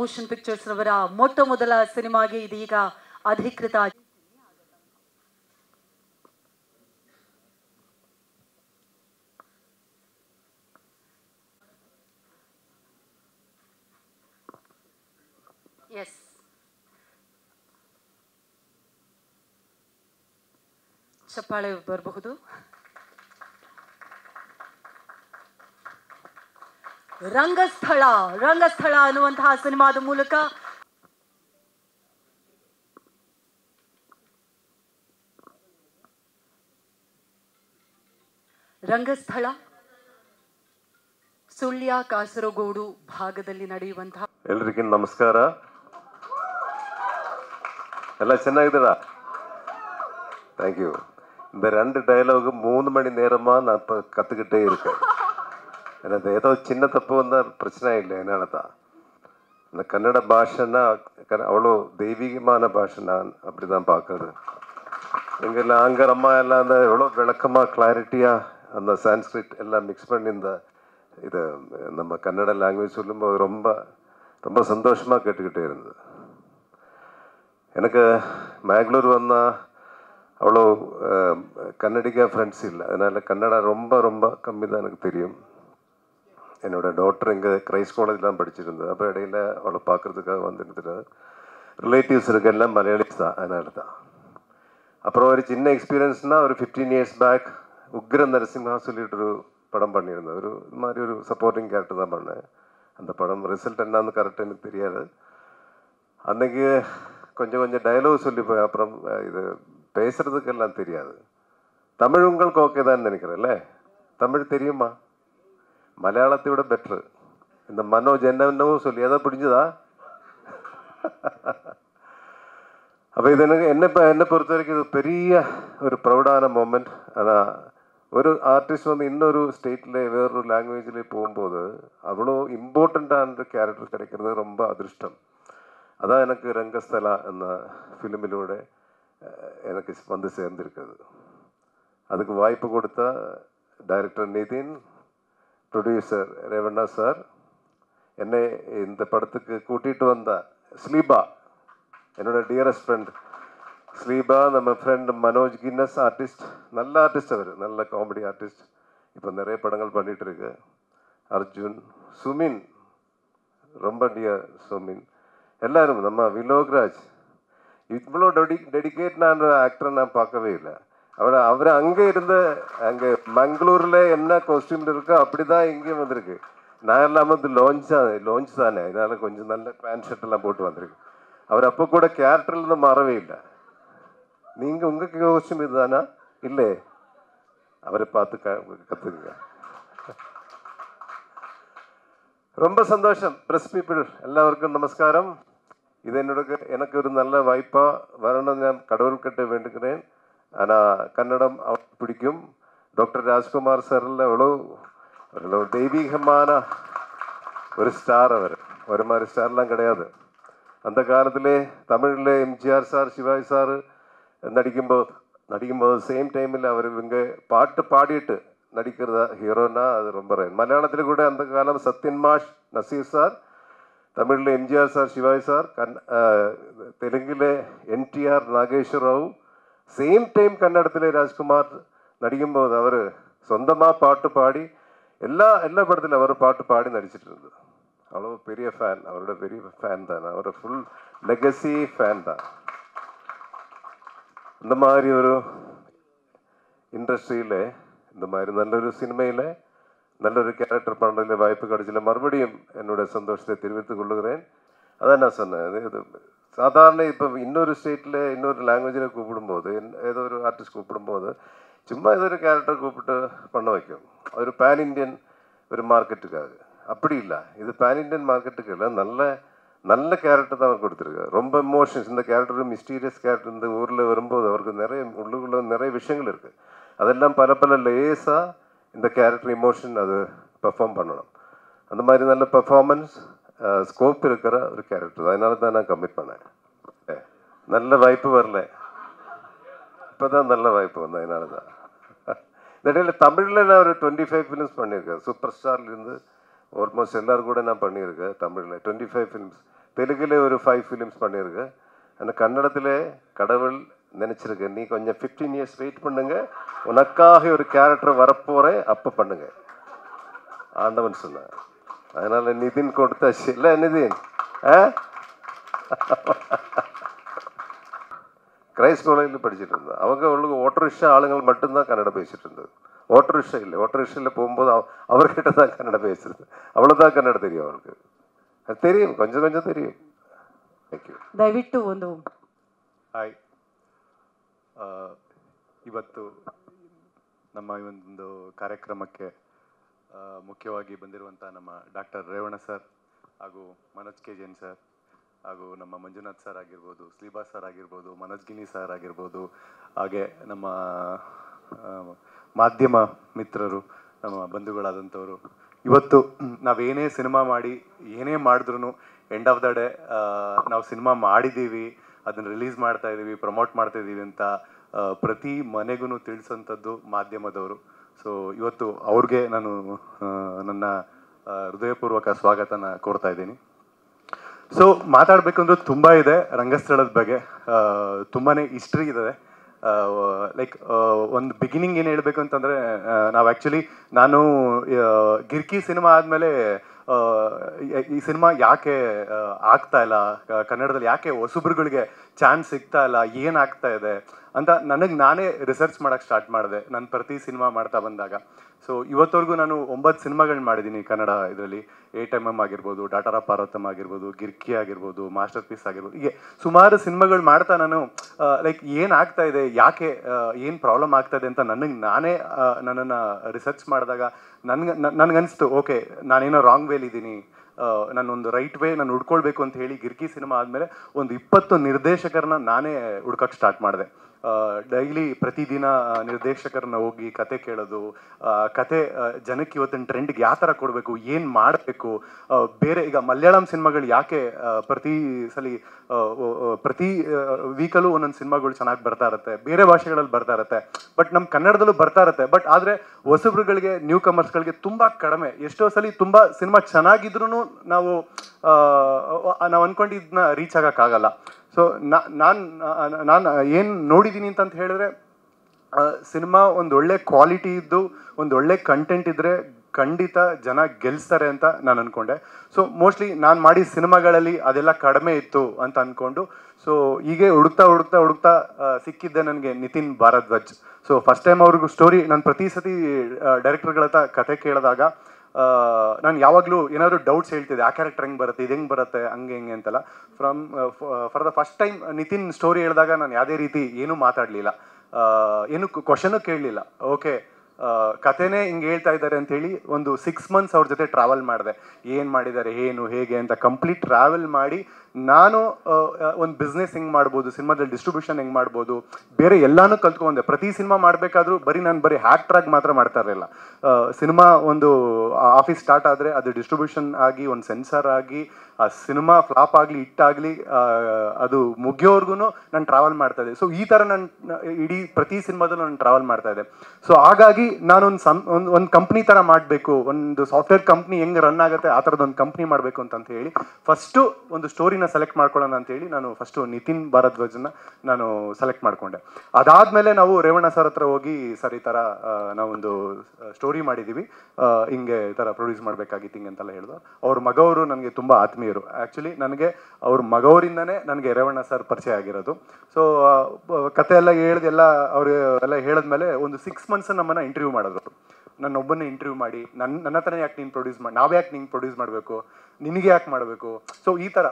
Motion pictures ಅವರ ಮೊಟ್ಟ ಮೊದಲ ಸಿನಿಮಾಗೆ ಇದೀಗ ಅಧಿಕೃತ ಎಸ್ ಚಪ್ಪಾಳೆ ಬರಬಹುದು ರಂಗಸ್ಥಳ ರಂಗಸ್ಥಳ ಅನ್ನುವಂತಹ ಸಿನಿಮಾದ ಮೂಲಕ ರಂಗಸ್ಥಳ ಸುಳ್ಯ ಕಾಸರಗೋಡು ಭಾಗದಲ್ಲಿ ನಡೆಯುವಂತಹ ಎಲ್ರಿಗಿನ್ ನಮಸ್ಕಾರ ಎಲ್ಲ ಚೆನ್ನಾಗಿದ್ದೀರಾ ಥ್ಯಾಂಕ್ ಯು இந்த ரெண்டு ಡೈಲಾಗ್ மூணு மணி நேரமாக நான் இப்போ எனது ஏதோ சின்ன தப்பு வந்தால் பிரச்சனை இல்லை என்னால் தான் இந்த கன்னட பாஷைன்னா அவ்வளோ தெய்வீகமான பாஷை நான் அப்படி தான் பார்க்குறது எங்கள் நாங்கள் அம்மா எல்லாம் அந்த எவ்வளோ விளக்கமாக கிளாரிட்டியாக அந்த சான்ஸ்கிரிட் எல்லாம் மிக்ஸ் பண்ணி இந்த இது நம்ம கன்னட லாங்குவேஜ் சொல்லும்போது ரொம்ப ரொம்ப சந்தோஷமாக கேட்டுக்கிட்டே இருந்தது எனக்கு மேங்களூர் வந்தால் அவ்வளோ கன்னடிக்கா ஃப்ரெண்ட்ஸ் இல்லை அதனால் கன்னடா ரொம்ப ரொம்ப கம்மி தான் எனக்கு தெரியும் என்னோடய டாக்டர் இங்கே கிரைஸ்ட் காலேஜில் தான் படிச்சிருந்தது அப்போ இடையில அவளை பார்க்குறதுக்காக வந்துருந்துட்டு ரிலேட்டிவ்ஸ் இருக்க எல்லாம் மலையாளிஸ் தான் அதனால தான் அப்புறம் ஒரு சின்ன எக்ஸ்பீரியன்ஸ்னால் ஒரு ஃபிஃப்டீன் இயர்ஸ் பேக் உக்ர நரசிம்ஹா சொல்லிட்டு ஒரு படம் பண்ணியிருந்தது ஒரு இது மாதிரி ஒரு சப்போர்ட்டிங் கேரக்டர் தான் பண்ணேன் அந்த படம் ரிசல்ட் என்னான்னு கரெக்டாக எனக்கு தெரியாது அன்றைக்கி கொஞ்சம் கொஞ்சம் டைலாக் சொல்லி போய் அப்புறம் இது பேசுகிறதுக்கெல்லாம் தெரியாது தமிழ் உங்களுக்கு ஓகே தான் நினைக்கிறேன் இல்லை தமிழ் தெரியுமா മലയാളത്തിവിടെ ബെറ്റർ എന്ത് മനോ ജനോ ചൊല്ലി അതാ പിടിഞ്ഞതാ അപ്പോൾ ഇതിന് എന്നെ എന്നെ പൊറത്തേക്ക് ഇത് പെരിയ ഒരു പ്രൗഢാന മൊമെൻറ്റ് അതാ ഒരു ആർട്ടിസ്റ്റ് വന്ന് ഇന്നൊരു സ്റ്റേറ്റിലെ വേറൊരു ലാംഗ്വേജിൽ പോകുമ്പോൾ അവളോ ഇമ്പോർട്ടൻ്റ് ആണൊരു ക്യാരക്ടർ കിടക്കുന്നത് റൊമ്പ അദൃഷ്ടം അതാ എനിക്ക് രംഗസ്ഥല എന്ന ഫിലിമിലൂടെ എനിക്ക് വന്ന് ചേർന്നിരിക്കുന്നത് അതുക്ക് വായ്പ കൊടുത്ത director Nithin producer Revanna sir என்னை இந்த படத்துக்கு கூட்டிகிட்டு வந்த ஸ்லீபா என்னோடய டியரஸ்ட் ஃப்ரெண்ட் ஸ்லீபா நம்ம ஃப்ரெண்ட் மனோஜ் கின்னஸ் ஆர்டிஸ்ட் நல்ல ஆர்டிஸ்ட் அவர் நல்ல காமெடி ஆர்டிஸ்ட் இப்போ நிறைய படங்கள் பண்ணிகிட்ருக்கு அர்ஜுன் சுமின் ரொம்ப டியர் சுமின் எல்லாரும் நம்ம விலோக்ராஜ் இவ்வளோ டெடி டெடிக்கேட் நான் ஆக்டரை நான் பார்க்கவே இல்லை அவர் அவர் அங்கே இருந்த அங்கே மங்களூரில் என்ன கொஸ்டியூம் இருக்கோ அப்படி தான் இங்கேயும் வந்திருக்கு நான் இல்லாமல் வந்து லோன்ச் லோஞ்ச் தானே இதனால கொஞ்சம் நல்ல பேண்ட் ஷர்ட்டெல்லாம் போட்டு வந்திருக்கு அவர் அப்போ கூட கேரக்டர்லேருந்து மாறவே இல்லை நீங்கள் உங்களுக்கு கோஸ்டியூம் இதுதானா இல்லை அவரை பார்த்து க கற்றுக்குங்க ரொம்ப சந்தோஷம் ப்ரெஸ் பீப்புள் எல்லாருக்கும் நமஸ்காரம் இது என்னோட எனக்கு ஒரு நல்ல வாய்ப்பாக வரணும் நான் கடவுள் கடவுள்கிட்ட வேண்டுகிறேன் ஆனால் கன்னடம் அவர் பிடிக்கும் டாக்டர் ராஜ்குமார் சாரில் எவ்வளோ ஒரு தெய்வீகமான ஒரு ஸ்டார் அவர் ஒரு மாதிரி ஸ்டார்லாம் கிடையாது அந்த காலத்திலே தமிழில் எம்ஜிஆர் சார் சிவாஜி சார் நடிக்கும்போது நடிக்கும்போது சேம் டைமில் அவர் இவங்க பாட்டு பாடிட்டு நடிக்கிறதா ஹீரோனா அது ரொம்ப மலையாளத்தில் கூட அந்த காலம் சத்யன் மாஷ் നസീർ സാർ തമിഴിലെ M G R sir Shivaji sir തെലുങ്കിലെ N T R Nageshwar Rao same time time Rajkumar நடிக்கும் போது அவர் சொந்தமாக பாட்டு பாடி எல்லா எல்லா படத்தில் அவர் பாட்டு பாடி நடிச்சிட்டு இருந்தது அவ்வளோ பெரிய ஃபேன் அவரோட பெரிய ஃபேன் தான் அவரோட ஃபுல் லெகசி ஃபேன் தான் இந்த மாதிரி ஒரு இண்டஸ்ட்ரியில் இந்த மாதிரி நல்லொரு சினிமையில் நல்லொரு கேரக்டர் பண்ணுறதுல வாய்ப்பு கிடைச்சில மறுபடியும் என்னுடைய சந்தோஷத்தை தெரிவித்துக் கொள்கிறேன் அதான் நான் சொன்னேன் இது சாதாரண இப்போ இன்னொரு ஸ்டேட்டில் இன்னொரு லாங்குவேஜில் கூப்பிடும்போது ஏதோ ஒரு ஆர்டிஸ்ட் கூப்பிடும்போது சும்மா ஏதோ ஒரு கேரக்டர் கூப்பிட்டு பண்ண வைக்கும் ஒரு பேன் இண்டியன் ஒரு மார்க்கெட்டுக்காக அப்படி இல்லை இது பேன் இண்டியன் மார்க்கெட்டுக்கு இல்லை நல்ல நல்ல கேரக்டர் தான் அவர் கொடுத்துருக்காரு ரொம்ப எமோஷன்ஸ் இந்த கேரக்டர் மிஸ்டீரியஸ் கேரக்டர் இந்த ஊரில் வரும்போது அவருக்கு நிறைய உள்ளுக்குள்ள நிறைய விஷயங்கள் இருக்குது அதெல்லாம் பல பல லேஸாக இந்த கேரக்டர் இமோஷன் அது பெர்ஃபார்ம் பண்ணணும் அந்த மாதிரி நல்ல பெர்ஃபார்மன்ஸ் ஸ்கோப் இருக்கிற ஒரு கேரக்டர் அதனால தான் நான் கம்மி பண்ணேன் நல்ல வாய்ப்பு வரல இப்போ தான் நல்ல வாய்ப்பு வந்தேன் அதனால தான் இடையில தமிழில் நான் ஒரு டுவெண்ட்டி ஃபைவ் ஃபிலிம்ஸ் பண்ணியிருக்கேன் சூப்பர் ஸ்டார்லேருந்து ஆல்மோஸ்ட் எல்லோரும் கூட நான் பண்ணியிருக்கேன் தமிழில் டுவெண்ட்டி ஃபைவ் ஃபிலிம்ஸ் தெலுங்கில் ஒரு ஃபைவ் ஃபிலிம்ஸ் பண்ணியிருக்கேன் ஆனால் கன்னடத்தில் கடவுள் நினச்சிருக்கேன் நீ கொஞ்சம் ஃபிஃப்டீன் இயர்ஸ் வெயிட் பண்ணுங்க உனக்காக ஒரு கேரக்டர் வரப்போகிறேன் அப்போ பண்ணுங்க ஆண்டவன் சொன்னேன் அதனால் நிதின் கொடுத்தாச்சு இல்லை நிதின் ஆ கிரைஸ்ட் காலேஜில் படிச்சுட்டு இருந்தேன் அவங்க அவங்களுக்கு ஓட்டரிஷா ஆளுங்கள் மட்டும்தான் கன்னடம் பேசிகிட்டு இருந்தது ஓட்டரிஷா இல்லை ஓட்டரிஷில் போகும்போது அவர்கிட்ட தான் கன்னடம் பேசுறது அவ்வளோதான் கன்னடம் தெரியும் அவருக்கு அது தெரியும் கொஞ்சம் கொஞ்சம் தெரியும் தேங்க்யூ ದಯವಿಟ್ಟು ಒಂದು ಹಾಯ್ ಇವತ್ತು ನಮ್ಮ ಈ ಒಂದು ಕಾರ್ಯಕ್ರಮಕ್ಕೆ ಮುಖ್ಯವಾಗಿ ಬಂದಿರುವಂಥ ನಮ್ಮ ಡಾಕ್ಟರ್ ರೇವಣ ಸರ್ ಹಾಗೂ ಮನೋಜ್ ಕೆ ಜೈನ್ ಸರ್ ಹಾಗೂ ನಮ್ಮ ಮಂಜುನಾಥ್ ಸರ್ ಆಗಿರ್ಬೋದು ಸ್ಲೀಬಾ ಸರ್ ಆಗಿರ್ಬೋದು ಮನೋಜ್ ಗಿನಿ ಸರ್ ಆಗಿರ್ಬೋದು ಹಾಗೆ ನಮ್ಮ ಮಾಧ್ಯಮ ಮಿತ್ರರು ನಮ್ಮ ಬಂಧುಗಳಾದಂಥವರು ಇವತ್ತು ನಾವೇನೇ ಸಿನಿಮಾ ಮಾಡಿ ಏನೇ ಮಾಡಿದ್ರು ಎಂಡ್ ಆಫ್ ದ ಡೇ ನಾವು ಸಿನಿಮಾ ಮಾಡಿದ್ದೀವಿ ಅದನ್ನು ರಿಲೀಸ್ ಮಾಡ್ತಾ ಇದ್ದೀವಿ ಪ್ರಮೋಟ್ ಮಾಡ್ತಾ ಇದ್ದೀವಿ ಅಂತ ಪ್ರತಿ ಮನೆಗೂ ತಿಳಿಸೋಂಥದ್ದು ಮಾಧ್ಯಮದವರು ಸೊ ಇವತ್ತು ಅವ್ರಿಗೆ ನಾನು ನನ್ನ ಹೃದಯಪೂರ್ವಕ ಸ್ವಾಗತನ ಕೋರ್ತಾ ಇದ್ದೀನಿ ಸೊ ಮಾತಾಡಬೇಕಂದ್ರೆ ತುಂಬ ಇದೆ ರಂಗಸ್ಥಳದ ಬಗ್ಗೆ ತುಂಬಾ ಹಿಸ್ಟ್ರಿ ಇದೆ ಲೈಕ್ ಒಂದು ಬಿಗಿನಿಂಗ್ ಏನು ಹೇಳಬೇಕು ಅಂತಂದರೆ ನಾವು ಆ್ಯಕ್ಚುಲಿ ನಾನು ಗಿರ್ಕಿ ಸಿನಿಮಾ ಆದಮೇಲೆ ಈ ಸಿನಿಮಾ ಯಾಕೆ ಆಗ್ತಾ ಇಲ್ಲ ಕನ್ನಡದಲ್ಲಿ ಯಾಕೆ ಹೊಸಬ್ರುಗಳಿಗೆ ಚಾನ್ಸ್ ಸಿಗ್ತಾ ಇಲ್ಲ ಏನಾಗ್ತಾ ಇದೆ ಅಂತ ನನಗೆ ನಾನೇ ರಿಸರ್ಚ್ ಮಾಡೋಕ್ಕೆ ಸ್ಟಾರ್ಟ್ ಮಾಡಿದೆ ನಾನು ಪ್ರತಿ ಸಿನಿಮಾ ಮಾಡ್ತಾ ಬಂದಾಗ ಸೊ ಇವತ್ತವರೆಗೂ ನಾನು ಒಂಬತ್ತು ಸಿನಿಮಾಗಳನ್ನ ಮಾಡಿದ್ದೀನಿ ಕನ್ನಡ ಇದರಲ್ಲಿ ಎ ಟೈಮ್ ಎಮ್ ಆಗಿರ್ಬೋದು ಡಾಟಾರ ಪಾರ್ವತಮ್ ಆಗಿರ್ಬೋದು ಗಿರ್ಕಿ ಆಗಿರ್ಬೋದು ಮಾಸ್ಟರ್ ಪೀಸ್ ಆಗಿರ್ಬೋದು ಹೀಗೆ ಸುಮಾರು ಸಿನಿಮಾಗಳು ಮಾಡ್ತಾ ನಾನು ಲೈಕ್ ಏನಾಗ್ತಾ ಇದೆ ಯಾಕೆ ಏನು ಪ್ರಾಬ್ಲಮ್ ಆಗ್ತಾ ಇದೆ ಅಂತ ನನಗೆ ನಾನೇ ನನ್ನನ್ನು ರಿಸರ್ಚ್ ಮಾಡಿದಾಗ ನನ್ಗೆ ನನಗನ್ನಿಸ್ತು ಓಕೆ ನಾನೇನೋ ರಾಂಗ್ ವೇಲಿದ್ದೀನಿ ನಾನೊಂದು ರೈಟ್ ವೇ ನಾನು ಹುಡ್ಕೊಳ್ಬೇಕು ಅಂತ ಹೇಳಿ ಗಿರ್ಕಿ ಸಿನಿಮಾ ಆದಮೇಲೆ ಒಂದು ಇಪ್ಪತ್ತು ನಿರ್ದೇಶಕರನ್ನ ನಾನೇ ಹುಡ್ಕಕ್ಕೆ ಸ್ಟಾರ್ಟ್ ಮಾಡಿದೆ ಡೈಲಿ ಪ್ರತಿದಿನ ನಿರ್ದೇಶಕರನ್ನ ಹೋಗಿ ಕತೆ ಕೇಳೋದು ಕತೆ ಜನಕ್ಕೆ ಇವತ್ತಿನ ಟ್ರೆಂಡ್ಗೆ ಯಾವ ಥರ ಕೊಡಬೇಕು ಏನು ಮಾಡಬೇಕು ಬೇರೆ ಈಗ ಮಲಯಾಳಂ ಸಿನಿಮಾಗಳು ಯಾಕೆ ಪ್ರತಿ ಸಲ ಪ್ರತಿ ವೀಕಲ್ಲೂ ಒಂದೊಂದು ಸಿನಿಮಾಗಳು ಚೆನ್ನಾಗಿ ಬರ್ತಾ ಇರುತ್ತೆ ಬೇರೆ ಭಾಷೆಗಳಲ್ಲಿ ಬರ್ತಾ ಇರುತ್ತೆ ಬಟ್ ನಮ್ಮ ಕನ್ನಡದಲ್ಲೂ ಬರ್ತಾ ಇರುತ್ತೆ ಬಟ್ ಆದರೆ ಹೊಸಬ್ರುಗಳಿಗೆ ನ್ಯೂ ಕಮರ್ಸ್ಗಳಿಗೆ ತುಂಬ ಕಡಿಮೆ ಎಷ್ಟೋ ಸಲ ತುಂಬ ಸಿನಿಮಾ ಚೆನ್ನಾಗಿದ್ರೂ ನಾವು ನಾವು ಅಂದ್ಕೊಂಡಿದ್ದನ್ನ ರೀಚ್ ಆಗೋಕ್ಕಾಗಲ್ಲ ಸೊ ನಾನು ನಾನು ಏನು ನೋಡಿದ್ದೀನಿ ಅಂತ ಹೇಳಿದ್ರೆ ಸಿನಿಮಾ ಒಂದು ಒಳ್ಳೆ ಕ್ವಾಲಿಟಿ ಇದ್ದು ಒಂದು ಒಳ್ಳೆ ಕಂಟೆಂಟ್ ಇದ್ದರೆ ಖಂಡಿತ ಜನ ಗೆಲ್ಸ್ತಾರೆ ಅಂತ ನಾನು ಅಂದ್ಕೊಂಡೆ ಸೊ ಮೋಸ್ಟ್ಲಿ ನಾನು ಮಾಡಿ ಸಿನಿಮಾಗಳಲ್ಲಿ ಅದೆಲ್ಲ ಕಡಿಮೆ ಇತ್ತು ಅಂತ ಅಂದ್ಕೊಂಡು ಸೊ ಹೀಗೆ ಹುಡುಕ್ತಾ ಹುಡುಕ್ತಾ ಹುಡುಕ್ತಾ ಸಿಕ್ಕಿದ್ದೆ ನನಗೆ Nitin Bharadwaj so first time ಅವ್ರಿಗೂ ಸ್ಟೋರಿ ನಾನು ಪ್ರತಿ ಸತಿ ಡೈರೆಕ್ಟರ್ಗಳ ಹತ್ರ ಕತೆ ಕೇಳಿದಾಗ ನಾನು ಯಾವಾಗಲೂ ಏನಾದರೂ ಡೌಟ್ಸ್ ಹೇಳ್ತಿದ್ದೆ ಆ ಕ್ಯಾರೆಕ್ಟರ್ ಹೆಂಗೆ ಬರುತ್ತೆ ಇದು ಹೆಂಗೆ ಬರುತ್ತೆ ಹಂಗೆ ಹೆಂಗೆ ಅಂತೆಲ್ಲ from for the first time Nitin story ಹೇಳಿದಾಗ ನಾನು ಯಾವುದೇ ರೀತಿ ಏನೂ ಮಾತಾಡಲಿಲ್ಲ ಏನು ಕ್ವಶನೂ ಕೇಳಲಿಲ್ಲ ಓಕೆ ಕಥೆನೇ ಹಿಂಗೆ ಹೇಳ್ತಾ ಇದ್ದಾರೆ ಅಂತೇಳಿ ಒಂದು ಸಿಕ್ಸ್ ಮಂತ್ಸ್ ಅವ್ರ ಜೊತೆ ಟ್ರಾವೆಲ್ ಮಾಡಿದೆ ಏನು ಮಾಡಿದ್ದಾರೆ ಏನು ಹೇಗೆ ಅಂತ ಕಂಪ್ಲೀಟ್ ಟ್ರಾವೆಲ್ ಮಾಡಿ ನಾನು ಒಂದು ಬಿಸ್ನೆಸ್ ಹೆಂಗ್ ಮಾಡ್ಬೋದು ಸಿನಿಮಾದಲ್ಲಿ ಡಿಸ್ಟ್ರಿಬ್ಯೂಷನ್ ಹೆಂಗ್ ಮಾಡ್ಬೋದು ಬೇರೆ ಎಲ್ಲಾನು ಕಲ್ತ್ಕೊಂಡೆ ಪ್ರತಿ ಸಿನಿಮಾ ಮಾಡ್ಬೇಕಾದ್ರೂ ಬರೀ ನಾನು ಬರೀ ಆಗಿ ಮಾತ್ರ ಮಾಡ್ತಾ ಇರಲಿಲ್ಲ ಸಿನಿಮಾ ಒಂದು ಆಫೀಸ್ ಸ್ಟಾರ್ಟ್ ಆದರೆ ಅದು ಡಿಸ್ಟ್ರಿಬ್ಯೂಷನ್ ಆಗಿ ಒಂದು ಸೆನ್ಸರ್ ಆಗಿ ಆ ಸಿನಿಮಾ ಫ್ಲಾಪ್ ಆಗಲಿ ಆಗಲಿ ಅದು ಮುಗಿಯೋರ್ಗು ನಾನು ಟ್ರಾವೆಲ್ ಮಾಡ್ತಾ ಇದ್ದೆ ಸೊ ಈ ಥರ ನಾನು ಇಡೀ ಪ್ರತಿ ಸಿನಿಮಾದಲ್ಲೂ ನಾನು ಟ್ರಾವೆಲ್ ಮಾಡ್ತಾ ಇದ್ದೆ ಸೊ ಹಾಗಾಗಿ ನಾನು ಒಂದು ಒಂದು ಕಂಪ್ನಿ ಥರ ಮಾಡಬೇಕು ಒಂದು ಸಾಫ್ಟ್ವೇರ್ ಕಂಪ್ನಿ ಹೆಂಗೆ ರನ್ ಆಗುತ್ತೆ ಆ ಥರದ್ದು ಒಂದು ಕಂಪ್ನಿ ಮಾಡಬೇಕು ಅಂತ ಹೇಳಿ ಫಸ್ಟು ಒಂದು ಸ್ಟೋರಿ ನ ಸೆಲೆಕ್ಟ್ ಮಾಡ್ಕೊಳ್ಳೋಣ ಹೇಳಿ ನಾನು ಫಸ್ಟು ನಿತಿನ್ ಭಾರದ್ವಾಜನ್ನ ನಾನು ಸೆಲೆಕ್ಟ್ ಮಾಡಿಕೊಂಡೆ ಅದಾದಮೇಲೆ ನಾವು ರೇವಣ್ಣ ಸರ್ ಹತ್ರ ಹೋಗಿ ಸರ್ ಈ ಥರ ನಾವೊಂದು ಸ್ಟೋರಿ ಮಾಡಿದ್ದೀವಿ ಹಿಂಗೆ ಈ ಥರ ಪ್ರೊಡ್ಯೂಸ್ ಮಾಡಬೇಕಾಗಿತ್ತು ಹಿಂಗೆ ಅಂತೆಲ್ಲ ಹೇಳಿದ್ರು ಅವ್ರ ಮಗವರು ನನಗೆ ತುಂಬಾ ಆತ್ಮೀಯರು ಆಕ್ಚುಲಿ ನನಗೆ ಅವ್ರ ಮಗವರಿಂದನೇ ನನಗೆ ರೇವಣ್ಣ ಸರ್ ಪರಿಚಯ ಆಗಿರೋದು ಸೊ ಕತೆ ಎಲ್ಲ ಹೇಳ್ದೆಲ್ಲ ಅವ್ರು ಎಲ್ಲ ಹೇಳಿದ್ಮೇಲೆ ಒಂದು ಸಿಕ್ಸ್ ಮಂತ್ಸ್ ನಮ್ಮನ್ನ ಇಂಟರ್ವ್ಯೂ ಮಾಡೋದು ನನ್ನೊಬ್ಬನೇ ಇಂಟರ್ವ್ಯೂ ಮಾಡಿ ನನ್ನ ನನ್ನ ಹತ್ರನೇ ಯಾಕೆ ನೀನು ಪ್ರೊಡ್ಯೂಸ್ ಮಾಡಿ ನಾವೇ ಯಾಕೆ ನೀನು ಪ್ರೊಡ್ಯೂಸ್ ಮಾಡಬೇಕು ನಿನಗೆ ಯಾಕೆ ಮಾಡಬೇಕು ಸೊ ಈ ಥರ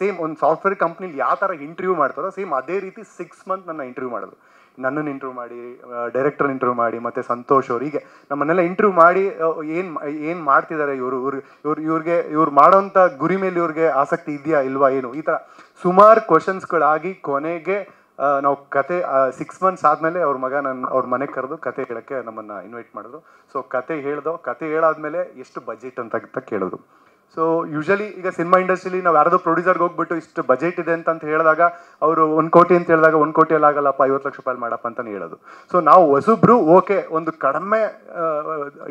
ಸೇಮ್ ಒಂದು ಸಾಫ್ಟ್ವೇರ್ ಕಂಪ್ನಿಲಿ ಯಾವ ಥರ ಇಂಟರ್ವ್ಯೂ ಮಾಡ್ತಾರೋ ಸೇಮ್ ಅದೇ ರೀತಿ ಸಿಕ್ಸ್ ಮಂತ್ ನನ್ನ ಇಂಟರ್ವ್ಯೂ ಮಾಡೋದು ನನ್ನನ್ನು ಇಂಟರ್ವ್ಯೂ ಮಾಡಿ ಡೈರೆಕ್ಟರ್ ಇಂಟರ್ವ್ಯೂ ಮಾಡಿ ಮತ್ತು ಸಂತೋಷ್ ಅವರಿಗೆ ಹೀಗೆ ನಮ್ಮನ್ನೆಲ್ಲ ಇಂಟರ್ವ್ಯೂ ಮಾಡಿ ಏನು ಏನು ಮಾಡ್ತಿದ್ದಾರೆ ಇವರು ಇವ್ರು ಇವ್ರು ಇವ್ರಿಗೆ ಇವ್ರು ಮಾಡೋಂಥ ಗುರಿ ಮೇಲೆ ಇವ್ರಿಗೆ ಆಸಕ್ತಿ ಇದೆಯಾ ಇಲ್ವಾ ಏನು ಈ ಥರ ಸುಮಾರು ಕ್ವಶನ್ಸ್ಗಳಾಗಿ ಕೊನೆಗೆ ನಾವು ಕತೆ ಸಿಕ್ಸ್ ಮಂತ್ಸ್ ಆದಮೇಲೆ ಅವ್ರ ಮಗ ನನ್ನ ಅವ್ರ ಮನೆಗೆ ಕರೆದು ಕತೆ ಹೇಳೋಕ್ಕೆ ನಮ್ಮನ್ನು ಇನ್ವೈಟ್ ಮಾಡಿದ್ರು ಸೊ ಕತೆ ಹೇಳಿದೋ ಕತೆ ಹೇಳಾದ್ಮೇಲೆ ಎಷ್ಟು ಬಜೆಟ್ ಅಂತ ಕೇಳಿದ್ರು ಸೊ ಯೂಶಲಿ ಈಗ ಸಿನಿಮಾ ಇಂಡಸ್ಟ್ರಿಲಿ ನಾವು ಯಾರಾದರೂ ಪ್ರೊಡ್ಯೂಸರ್ಗೆ ಹೋಗ್ಬಿಟ್ಟು ಇಷ್ಟು ಬಜೆಟ್ ಇದೆ ಅಂತ ಹೇಳಿದಾಗ ಅವರು ಒಂದು ಕೋಟಿ ಅಂತ ಹೇಳಿದಾಗ ಒಂದು ಕೋಟಿಯಲ್ಲಿ ಆಗಲ್ಲಪ್ಪ ಐವತ್ತು ಲಕ್ಷ ರೂಪಾಯಿ ಮಾಡಪ್ಪ ಅಂತಲೇ ಹೇಳೋದು ಸೊ ನಾವು ಹೊಸಬ್ರು ಓಕೆ ಒಂದು ಕಡಿಮೆ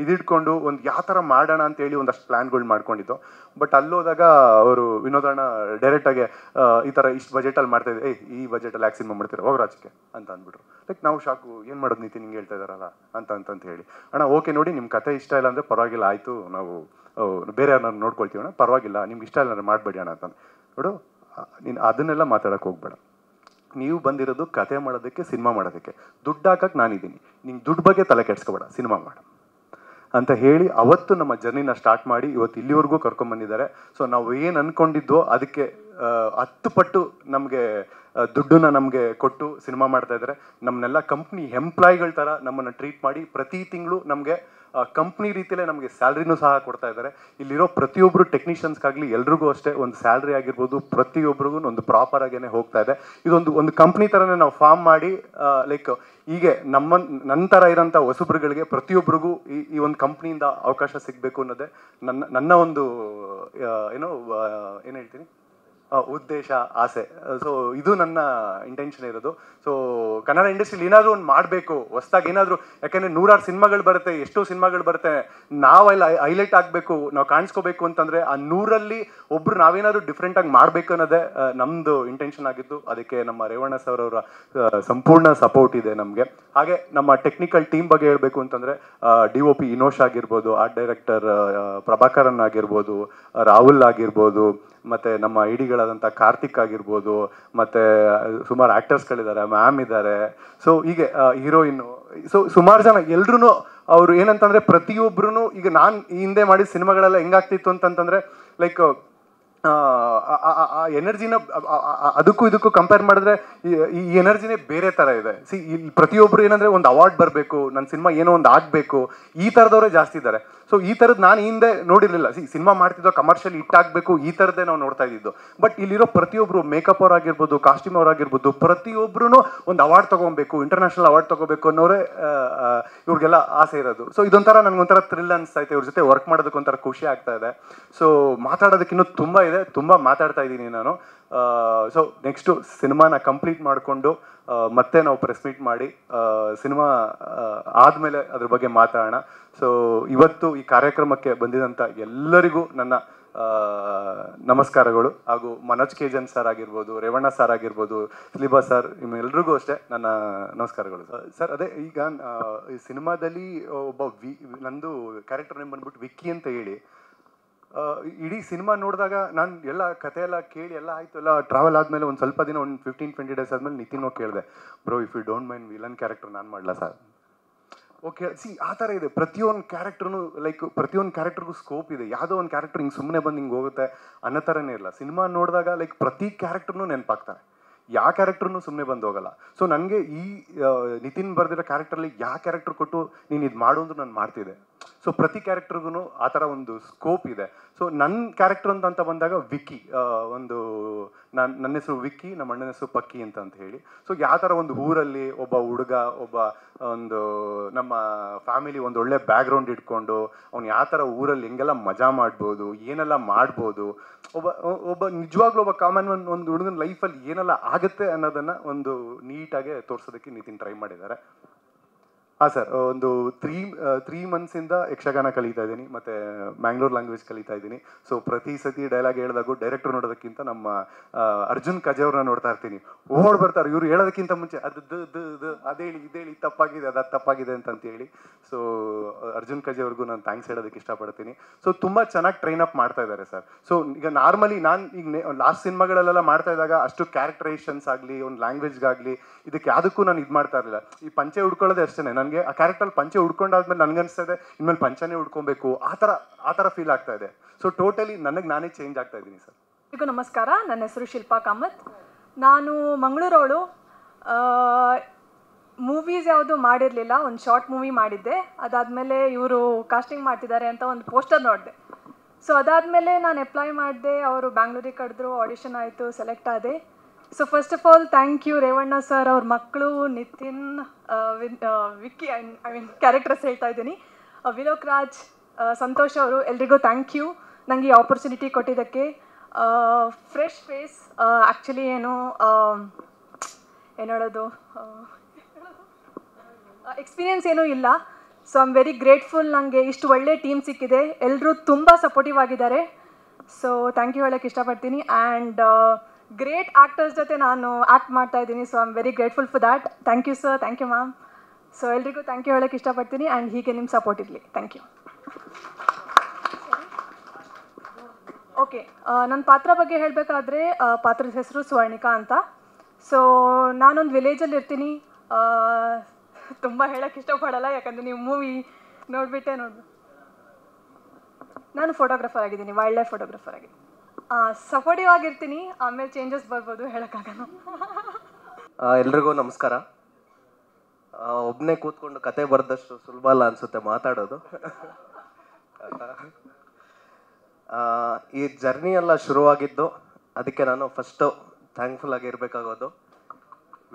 ಇದಿಟ್ಕೊಂಡು ಒಂದು ಯಾವ ಥರ ಮಾಡೋಣ ಅಂತೇಳಿ ಒಂದಷ್ಟು ಪ್ಲ್ಯಾನ್ಗಳು ಮಾಡ್ಕೊಂಡಿತ್ತು ಬಟ್ ಅಲ್ಲೋದಾಗ ಅವರು ವಿನೋದಣ್ಣ ಡೈರೆಕ್ಟಾಗಿ ಈ ಥರ ಇಷ್ಟು ಬಜೆಟಲ್ಲಿ ಮಾಡ್ತಾ ಇದ್ದೆ ಏಯ್ ಈ ಬಜೆಟಲ್ಲಿ ಯಾಕೆ ಸಿನಿಮಾ ಮಾಡ್ತೀರಾ ಹೋಗ್ರಾಜಕ್ಕೆ ಅಂತ ಅಂದ್ಬಿಟ್ರು ಲೈಕ್ ನಾವು ಶಾಕು ಏನು ಮಾಡೋದು ನೀತಿ ನಿಂಗೆ ಹೇಳ್ತಾ ಇದ್ದಾರಲ್ಲ ಅಂತ ಅಂತಂತ ಹೇಳಿ ಅಣ್ಣ ಓಕೆ ನೋಡಿ ನಿಮ್ಮ ಕತೆ ಇಷ್ಟ ಇಲ್ಲ ಅಂದರೆ ಪರವಾಗಿಲ್ಲ ಆಯಿತು ನಾವು ಬೇರೆ ಯಾರನ್ನ ನೋಡ್ಕೊಳ್ತೀವಣ್ಣ ಪರವಾಗಿಲ್ಲ ನಿಮ್ಗೆ ಇಷ್ಟ ಇಲ್ಲ ಮಾಡಬೇಡಿ ಅಣ್ಣ ಅಂತ ನೋಡು ನೀನು ಅದನ್ನೆಲ್ಲ ಮಾತಾಡೋಕೆ ಹೋಗ್ಬೇಡ ನೀವು ಬಂದಿರೋದು ಕತೆ ಮಾಡೋದಕ್ಕೆ ಸಿನಿಮಾ ಮಾಡೋದಕ್ಕೆ ದುಡ್ಡು ಹಾಕಕ್ಕೆ ನಾನಿದ್ದೀನಿ ನಿಂಗೆ ದುಡ್ಡು ಬಗ್ಗೆ ತಲೆ ಕೆಡ್ಸ್ಕೊಬೇಡ ಸಿನಿಮಾ ಮಾಡ ಅಂತ ಹೇಳಿ ಅವತ್ತು ನಮ್ಮ ಜರ್ನಿನ ಸ್ಟಾರ್ಟ್ ಮಾಡಿ ಇವತ್ತು ಇಲ್ಲಿವರೆಗೂ ಕರ್ಕೊಂಡ್ಬಂದಿದ್ದಾರೆ ಸೊ ನಾವು ಏನು ಅಂದ್ಕೊಂಡಿದ್ದೋ ಅದಕ್ಕೆ ಹತ್ತು ಪಟ್ಟು ನಮಗೆ ದುಡ್ಡನ್ನ ನಮಗೆ ಕೊಟ್ಟು ಸಿನಿಮಾ ಮಾಡ್ತಾ ಇದ್ದಾರೆ ನಮ್ಮನ್ನೆಲ್ಲ ಕಂಪ್ನಿ ಎಂಪ್ಲಾಯಿಗಳ ಥರ ನಮ್ಮನ್ನು ಟ್ರೀಟ್ ಮಾಡಿ ಪ್ರತಿ ತಿಂಗಳು ನಮಗೆ ಕಂಪ್ನಿ ರೀತಿಯಲ್ಲೇ ನಮಗೆ ಸ್ಯಾಲ್ರಿನೂ ಸಹ ಕೊಡ್ತಾ ಇದ್ದಾರೆ ಇಲ್ಲಿರೋ ಪ್ರತಿಯೊಬ್ಬರು ಟೆಕ್ನಿಷಿಯನ್ಸ್ಗಾಗಲಿ ಎಲ್ರಿಗೂ ಅಷ್ಟೇ ಒಂದು ಸ್ಯಾಲ್ರಿ ಆಗಿರ್ಬೋದು ಪ್ರತಿಯೊಬ್ಬರಿಗೂ ಒಂದು ಪ್ರಾಪರ್ ಆಗಿಯೇ ಹೋಗ್ತಾ ಇದೆ ಇದೊಂದು ಒಂದು ಕಂಪ್ನಿ ಥರನೇ ನಾವು ಫಾರ್ಮ್ ಮಾಡಿ ಲೈಕ್ ಹೀಗೆ ನಮ್ಮ ನಂತರ ಇರೋಂಥ ಹೊಸಬ್ರುಗಳಿಗೆ ಪ್ರತಿಯೊಬ್ಬರಿಗೂ ಈ ಈ ಒಂದು ಕಂಪ್ನಿಯಿಂದ ಅವಕಾಶ ಸಿಗಬೇಕು ಅನ್ನೋದೇ ನನ್ನ ನನ್ನ ಒಂದು ಏನೋ ಏನು ಹೇಳ್ತೀನಿ ಉದ್ದೇಶ ಆಸೆ ಸೊ ಇದು ನನ್ನ ಇಂಟೆನ್ಷನ್ ಇರೋದು ಸೊ ಕನ್ನಡ ಇಂಡಸ್ಟ್ರಿಲಿ ಏನಾದರೂ ಒಂದು ಮಾಡಬೇಕು ಹೊಸ್ದಾಗಿ ಏನಾದರೂ ಯಾಕಂದರೆ ನೂರಾರು ಸಿನಿಮಾಗಳು ಬರುತ್ತೆ ಎಷ್ಟೋ ಸಿನಿಮಾಗಳು ಬರುತ್ತೆ ನಾವೆಲ್ಲ ಹೈಲೈಟ್ ಆಗಬೇಕು ನಾವು ಕಾಣಿಸ್ಕೋಬೇಕು ಅಂತಂದರೆ ಆ ನೂರಲ್ಲಿ ಒಬ್ಬರು ನಾವೇನಾದರೂ ಡಿಫ್ರೆಂಟಾಗಿ ಮಾಡಬೇಕು ಅನ್ನೋದೇ ನಮ್ಮದು ಇಂಟೆನ್ಷನ್ ಆಗಿದ್ದು ಅದಕ್ಕೆ ನಮ್ಮ ರೇವಣ್ಣ ಸರ್ ಅವರ ಸಂಪೂರ್ಣ ಸಪೋರ್ಟ್ ಇದೆ ನಮಗೆ ಹಾಗೆ ನಮ್ಮ ಟೆಕ್ನಿಕಲ್ ಟೀಮ್ ಬಗ್ಗೆ ಹೇಳಬೇಕು ಅಂತಂದರೆ ಡಿ ಒ ಪಿ ಇನೋಶ್ ಆಗಿರ್ಬೋದು ಆರ್ಟ್ ಡೈರೆಕ್ಟರ್ ಪ್ರಭಾಕರನ್ ಆಗಿರ್ಬೋದು ರಾಹುಲ್ ಆಗಿರ್ಬೋದು ಮತ್ತು ನಮ್ಮ ಇಡಿಗಳಾದಂತ ಕಾರ್ತಿಕ್ ಆಗಿರ್ಬೋದು ಮತ್ತು ಸುಮಾರು ಆ್ಯಕ್ಟರ್ಸ್ಗಳಿದ್ದಾರೆ ಮ್ಯಾಮ್ ಇದ್ದಾರೆ ಸೊ ಹೀಗೆ ಹೀರೋಯಿನ್ ಸೊ ಸುಮಾರು ಜನ ಎಲ್ರೂ ಅವರು ಏನಂತಂದರೆ ಪ್ರತಿಯೊಬ್ಬರೂ ಈಗ ನಾನು ಹಿಂದೆ ಮಾಡಿದ ಸಿನಿಮಾಗಳೆಲ್ಲ ಹೆಂಗಾಗ್ತಿತ್ತು ಅಂತಂತಂದರೆ ಲೈಕ್ ಆ ಎನರ್ಜಿನ ಅದಕ್ಕೂ ಇದಕ್ಕೂ ಕಂಪೇರ್ ಮಾಡಿದ್ರೆ ಈ ಎನರ್ಜಿನೇ ಬೇರೆ ಥರ ಇದೆ ಸಿ ಇಲ್ಲಿ ಪ್ರತಿಯೊಬ್ಬರು ಏನಂದರೆ ಒಂದು ಅವಾರ್ಡ್ ಬರಬೇಕು ನನ್ನ ಸಿನಿಮಾ ಏನೋ ಒಂದು ಆಗಬೇಕು ಈ ಥರದವರೇ ಜಾಸ್ತಿ ಇದ್ದಾರೆ ಸೊ ಈ ಥರದ್ದು ನಾನು ಹಿಂದೆ ನೋಡಿರಲಿಲ್ಲ ಸಿ ಸಿನಿಮಾ ಮಾಡ್ತಿದ್ದೋ ಕಮರ್ಷಿಯಲ್ ಹಿಟ್ ಆಗಬೇಕು ಈ ಥರದ್ದೇ ನಾವು ನೋಡ್ತಾ ಇದ್ದಿದ್ದು ಬಟ್ ಇಲ್ಲಿರೋ ಪ್ರತಿಯೊಬ್ಬರು ಮೇಕಪ್ ಆಗಿರ್ಬೋದು ಕಾಸ್ಟ್ಯೂಮ್ ಆಗಿರ್ಬೋದು ಪ್ರತಿಯೊಬ್ಬರೂ ಒಂದು ಅವಾರ್ಡ್ ತೊಗೊಬೇಕು ಇಂಟರ್ನ್ಯಾಷನಲ್ ಅವಾರ್ಡ್ ತಗೋಬೇಕು ಅನ್ನೋರೇ ಇವ್ರಿಗೆಲ್ಲ ಆಸೆ ಇರೋದು ಸೊ ಇದೊಂಥರ ನನ್ಗೊಂಥರ ಥ್ರಿಲ್ ಅನಿಸ್ತೈತೆ ಇವ್ರ ಜೊತೆ ವರ್ಕ್ ಮಾಡೋದಕ್ಕೆ ಒಂಥರ ಖುಷಿ ಆಗ್ತಾ ಇದೆ ಸೊ ಮಾತಾಡೋದಕ್ಕಿನ್ನೂ ತುಂಬ ಇದೆ ತುಂಬ ಮಾತಾಡ್ತಾ ಇದ್ದೀನಿ ನಾನು ಸೊ ನೆಕ್ಸ್ಟು ಸಿನಿಮಾನ ಕಂಪ್ಲೀಟ್ ಮಾಡಿಕೊಂಡು ಮತ್ತೆ ನಾವು ಪ್ರೆಸ್ ಮೀಟ್ ಮಾಡಿ ಸಿನಿಮಾ ಆದಮೇಲೆ ಅದ್ರ ಬಗ್ಗೆ ಮಾತಾಡೋಣ ಸೊ ಇವತ್ತು ಈ ಕಾರ್ಯಕ್ರಮಕ್ಕೆ ಬಂದಿದಂಥ ಎಲ್ಲರಿಗೂ ನನ್ನ ನಮಸ್ಕಾರಗಳು ಹಾಗೂ ಮನೋಜ್ ಕೇಜನ್ ಸರ್ ಆಗಿರ್ಬೋದು ರೇವಣ್ಣ ಸರ್ ಆಗಿರ್ಬೋದು ಸ್ಲಿಬಾ ಸರ್ ನಿಮ್ಮೆಲ್ಲರಿಗೂ ಅಷ್ಟೇ ನನ್ನ ನಮಸ್ಕಾರಗಳು ಸರ್ ಅದೇ ಈಗ ಈ ಸಿನಿಮಾದಲ್ಲಿ ಒಬ್ಬ ವಿ ನಂದು ಕ್ಯಾರೆಕ್ಟರ್ ನೇಮ್ ಬಂದ್ಬಿಟ್ಟು ವಿಕ್ಕಿ ಅಂತ ಹೇಳಿ ಇಡೀ ಸಿನಿಮಾ ನೋಡಿದಾಗ ನಾನು ಎಲ್ಲ ಕತೆ ಎಲ್ಲ ಕೇಳಿ ಎಲ್ಲ ಆಯಿತು ಎಲ್ಲ ಟ್ರಾವೆಲ್ ಆದಮೇಲೆ ಒಂದು ಸ್ವಲ್ಪ ದಿನ ಒಂದು ಫಿಫ್ಟೀನ್ ಟ್ವೆಂಟಿ ಡೇಸ್ ಆದಮೇಲೆ ನಿತಿನೋ ಕೇಳಿದೆ bro if you don't mind villain character ನಾನು ಮಾಡಲ್ಲ ಸರ್ ಓಕೆ ಸಿ ಆ ಥರ ಇದೆ ಪ್ರತಿಯೊಂದು ಕ್ಯಾರೆಕ್ಟರ್ನು ಲೈಕ್ ಪ್ರತಿಯೊಂದು ಕ್ಯಾರೆಕ್ಟರ್ಗೂ ಸ್ಕೋಪ್ ಇದೆ ಯಾವುದೋ ಒಂದು ಕ್ಯಾರೆಕ್ಟರ್ ಹಿಂಗೆ ಸುಮ್ಮನೆ ಬಂದು ಹಿಂಗೆ ಹೋಗುತ್ತೆ ಅನ್ನೋ ಥರನೇ ಇಲ್ಲ ಸಿನಿಮಾ ನೋಡಿದಾಗ ಲೈಕ್ ಪ್ರತಿ ಕ್ಯಾರೆಕ್ಟರ್ನೂ ನೆನಪಾಗ್ತಾರೆ ಯಾವ ಕ್ಯಾರೆಕ್ಟರ್ನು ಸುಮ್ಮನೆ ಬಂದು ಹೋಗಲ್ಲ ಸೊ ನನಗೆ ಈ ನಿತಿನ್ ಬರೆದಿರೋ ಕ್ಯಾರೆಕ್ಟರ್ಲಿ ಯಾವ ಕ್ಯಾರೆಕ್ಟರ್ ಕೊಟ್ಟು ನೀನು ಇದು ಮಾಡು ನಾನು ಮಾಡ್ತಿದ್ದೆ ಸೊ ಪ್ರತಿ ಕ್ಯಾರೆಕ್ಟರ್ಗೂ ಆ ಥರ ಒಂದು ಸ್ಕೋಪ್ ಇದೆ ಸೊ ನನ್ನ ಕ್ಯಾರೆಕ್ಟರ್ ಅಂತ ಅಂತ ಬಂದಾಗ ವಿಕ್ಕಿ ಒಂದು ನನ್ನ ನನ್ನ ಹೆಸರು ವಿಕ್ಕಿ ನಮ್ಮ ಅಣ್ಣನ ಹೆಸರು ಪಕ್ಕಿ ಅಂತ ಅಂತ ಹೇಳಿ ಸೊ ಯಾವ ಥರ ಒಂದು ಊರಲ್ಲಿ ಒಬ್ಬ ಹುಡುಗ ಒಬ್ಬ ಒಂದು ನಮ್ಮ ಫ್ಯಾಮಿಲಿ ಒಂದು ಒಳ್ಳೆ ಬ್ಯಾಕ್ಗ್ರೌಂಡ್ ಇಟ್ಕೊಂಡು ಅವ್ನು ಯಾವ ಥರ ಊರಲ್ಲಿ ಹೆಂಗೆಲ್ಲ ಮಜಾ ಮಾಡ್ಬೋದು ಏನೆಲ್ಲ ಮಾಡ್ಬೋದು ಒಬ್ಬ ಒಬ್ಬ ನಿಜವಾಗ್ಲೂ ಒಬ್ಬ ಕಾಮನ್ ಒಂದು ಒಂದು ಹುಡುಗನ ಲೈಫಲ್ಲಿ ಏನೆಲ್ಲ ಆಗುತ್ತೆ ಅನ್ನೋದನ್ನು ಒಂದು ನೀಟಾಗೆ ತೋರಿಸೋದಕ್ಕೆ ನಿತಿನ್ ಟ್ರೈ ಮಾಡಿದ್ದಾರೆ ಹಾ ಸರ್ ಒಂದು ತ್ರೀ ತ್ರೀ ಮಂತ್ಸಿಂದ ಯಕ್ಷಗಾನ ಕಲಿತಾ ಇದ್ದೀನಿ ಮತ್ತೆ ಮ್ಯಾಂಗ್ಳೂರ್ ಲ್ಯಾಂಗ್ವೇಜ್ ಕಲಿತಾ ಇದ್ದೀನಿ ಸೊ ಪ್ರತಿ ಸತಿ ಡೈಲಾಗ್ ಹೇಳಿದಾಗೂ ಡೈರೆಕ್ಟರ್ ನೋಡೋದಕ್ಕಿಂತ ನಮ್ಮ ಅರ್ಜುನ್ ಅವ್ರನ್ನ ನೋಡ್ತಾ ಇರ್ತೀನಿ ಓಡ್ ಬರ್ತಾರೆ ಇವ್ರು ಹೇಳೋದಕ್ಕಿಂತ ಮುಂಚೆ ಅದು ದ ದ ಅದೇಳಿ ಇದೇಳಿ ತಪ್ಪಾಗಿದೆ ಅದು ತಪ್ಪಾಗಿದೆ ಅಂತ ಹೇಳಿ ಸೊ ಅರ್ಜುನ್ ಅವ್ರಿಗೂ ನಾನು ಥ್ಯಾಂಕ್ಸ್ ಹೇಳೋದಕ್ಕೆ ಇಷ್ಟಪಡ್ತೀನಿ ಸೊ ತುಂಬ ಚೆನ್ನಾಗಿ ಟ್ರೈನ್ ಅಪ್ ಮಾಡ್ತಾ ಇದ್ದಾರೆ ಸರ್ ಸೊ ಈಗ ನಾರ್ಮಲಿ ನಾನು ಈಗ ಲಾಸ್ಟ್ ಸಿನಿಮಾಗಳಲ್ಲೆಲ್ಲ ಮಾಡ್ತಾ ಇದ್ದಾಗ ಅಷ್ಟು ಕ್ಯಾರೆಕ್ಟರೈಸೇಷನ್ಸ್ ಆಗಲಿ ಒಂದು ಲ್ಯಾಂಗ್ವೇಜ್ಗಾಗಲಿ ಇದಕ್ಕೆ ಯಾವುದಕ್ಕೂ ನಾನು ಇದು ಮಾಡ್ತಾ ಇರಲಿಲ್ಲ ಈ ಪಂಚೆ ಹುಡ್ಕೊಳ್ಳೋದೇ ಅಷ್ಟೇ ನಾನು ನನಗೆ ಆ ಕ್ಯಾರೆಕ್ಟರ್ ಪಂಚೆ ಹುಡ್ಕೊಂಡಾದ್ಮೇಲೆ ಇದೆ ಇನ್ಮೇಲೆ ಪಂಚನೇ ಹುಡ್ಕೊಬೇಕು ಆ ಥರ ಆ ಥರ ಫೀಲ್ ಆಗ್ತಾ ಇದೆ ಸೊ ಟೋಟಲಿ ನನಗೆ ನಾನೇ ಚೇಂಜ್ ಆಗ್ತಾ ಇದ್ದೀನಿ ಸರ್ ಈಗ ನಮಸ್ಕಾರ ನನ್ನ ಹೆಸರು ಶಿಲ್ಪಾ ಕಾಮತ್ ನಾನು ಮಂಗಳೂರವಳು ಮೂವೀಸ್ ಯಾವುದು ಮಾಡಿರಲಿಲ್ಲ ಒಂದು ಶಾರ್ಟ್ ಮೂವಿ ಮಾಡಿದ್ದೆ ಅದಾದಮೇಲೆ ಇವರು ಕಾಸ್ಟಿಂಗ್ ಮಾಡ್ತಿದ್ದಾರೆ ಅಂತ ಒಂದು ಪೋಸ್ಟರ್ ನೋಡಿದೆ ಸೊ ಅದಾದಮೇಲೆ ನಾನು ಅಪ್ಲೈ ಮಾಡಿದೆ ಅವರು ಬ್ಯಾಂಗ್ಳೂರಿಗೆ ಕಡಿದ್ರು ಆಡಿಷನ್ ಆಯಿತು ಸೆಲೆಕ್ಟ್ ಆದೆ so first of all thank you Revanna sir ಅವ್ರ ಮಕ್ಕಳು ನಿತಿನ್ ವಿಕ್ಕಿ ಐ ಮೀನ್ ಕ್ಯಾರೆಕ್ಟರ್ಸ್ ಹೇಳ್ತಾ ಇದ್ದೀನಿ ವಿಲೋಕ್ ರಾಜ್ ಸಂತೋಷ್ ಅವರು ಎಲ್ರಿಗೂ ಥ್ಯಾಂಕ್ ಯು ನನಗೆ ಈ ಆಪರ್ಚುನಿಟಿ ಕೊಟ್ಟಿದ್ದಕ್ಕೆ ಫ್ರೆಶ್ ಫೇಸ್ ಆ್ಯಕ್ಚುಲಿ ಏನು um, ಏನು ಹೇಳೋದು ಎಕ್ಸ್ಪೀರಿಯೆನ್ಸ್ uh, uh, ಏನೂ ಇಲ್ಲ ಸೊ ಐಮ್ ವೆರಿ ಗ್ರೇಟ್ಫುಲ್ ನನಗೆ ಇಷ್ಟು ಒಳ್ಳೆ ಟೀಮ್ ಸಿಕ್ಕಿದೆ ಎಲ್ಲರೂ ತುಂಬ ಸಪೋರ್ಟಿವ್ ಆಗಿದ್ದಾರೆ ಸೊ ಥ್ಯಾಂಕ್ ಯು ಹೇಳೋಕ್ಕೆ ಇಷ್ಟಪಡ್ತೀನಿ ಆ್ಯಂಡ್ ಗ್ರೇಟ್ ಆಕ್ಟರ್ಸ್ ಜೊತೆ ನಾನು ಆ್ಯಕ್ಟ್ ಮಾಡ್ತಾ ಇದ್ದೀನಿ so I'm am very grateful for that thank you sir thank you ma'am so ಎಲ್ರಿಗೂ ಥ್ಯಾಂಕ್ ಯು ಹೇಳೋಕ್ಕೆ ಇಷ್ಟಪಡ್ತೀನಿ ಆ್ಯಂಡ್ ಹೀಗೆ ನಿಮ್ಮ ಸಪೋರ್ಟ್ ಇರಲಿ ಥ್ಯಾಂಕ್ ಯು ಓಕೆ ನನ್ನ ಪಾತ್ರ ಬಗ್ಗೆ ಹೇಳಬೇಕಾದ್ರೆ ಪಾತ್ರದ ಹೆಸರು ಸುವರ್ಣಿಕಾ ಅಂತ ಸೊ ನಾನೊಂದು ವಿಲೇಜಲ್ಲಿ ಇರ್ತೀನಿ ತುಂಬ ಹೇಳಕ್ಕೆ ಇಷ್ಟಪಡಲ್ಲ ಯಾಕಂದರೆ ನೀವು ಮೂವಿ ನೋಡಿಬಿಟ್ಟೆ ನೋಡಿ ನಾನು ಫೋಟೋಗ್ರಾಫರ್ ಆಗಿದ್ದೀನಿ ವೈಲ್ಡ್ ಲೈಫ್ ಫೋಟೋಗ್ರಾಫರ್ ಆಗಿದ್ದೀನಿ ಸಪೋರ್ಟಿವ್ ಆಗಿರ್ತೀನಿ ಆಮೇಲೆ ಚೇಂಜಸ್ ಬರ್ಬೋದು ಹೇಳೋಕ್ಕಾಗಲ್ಲ ಎಲ್ರಿಗೂ ನಮಸ್ಕಾರ ಒಬ್ಬನೇ ಕೂತ್ಕೊಂಡು ಕತೆ ಬರೆದಷ್ಟು ಸುಲಭ ಅಲ್ಲ ಅನಿಸುತ್ತೆ ಮಾತಾಡೋದು ಈ ಜರ್ನಿ ಎಲ್ಲ ಶುರುವಾಗಿದ್ದು ಅದಕ್ಕೆ ನಾನು ಫಸ್ಟು ಥ್ಯಾಂಕ್ಫುಲ್ ಇರಬೇಕಾಗೋದು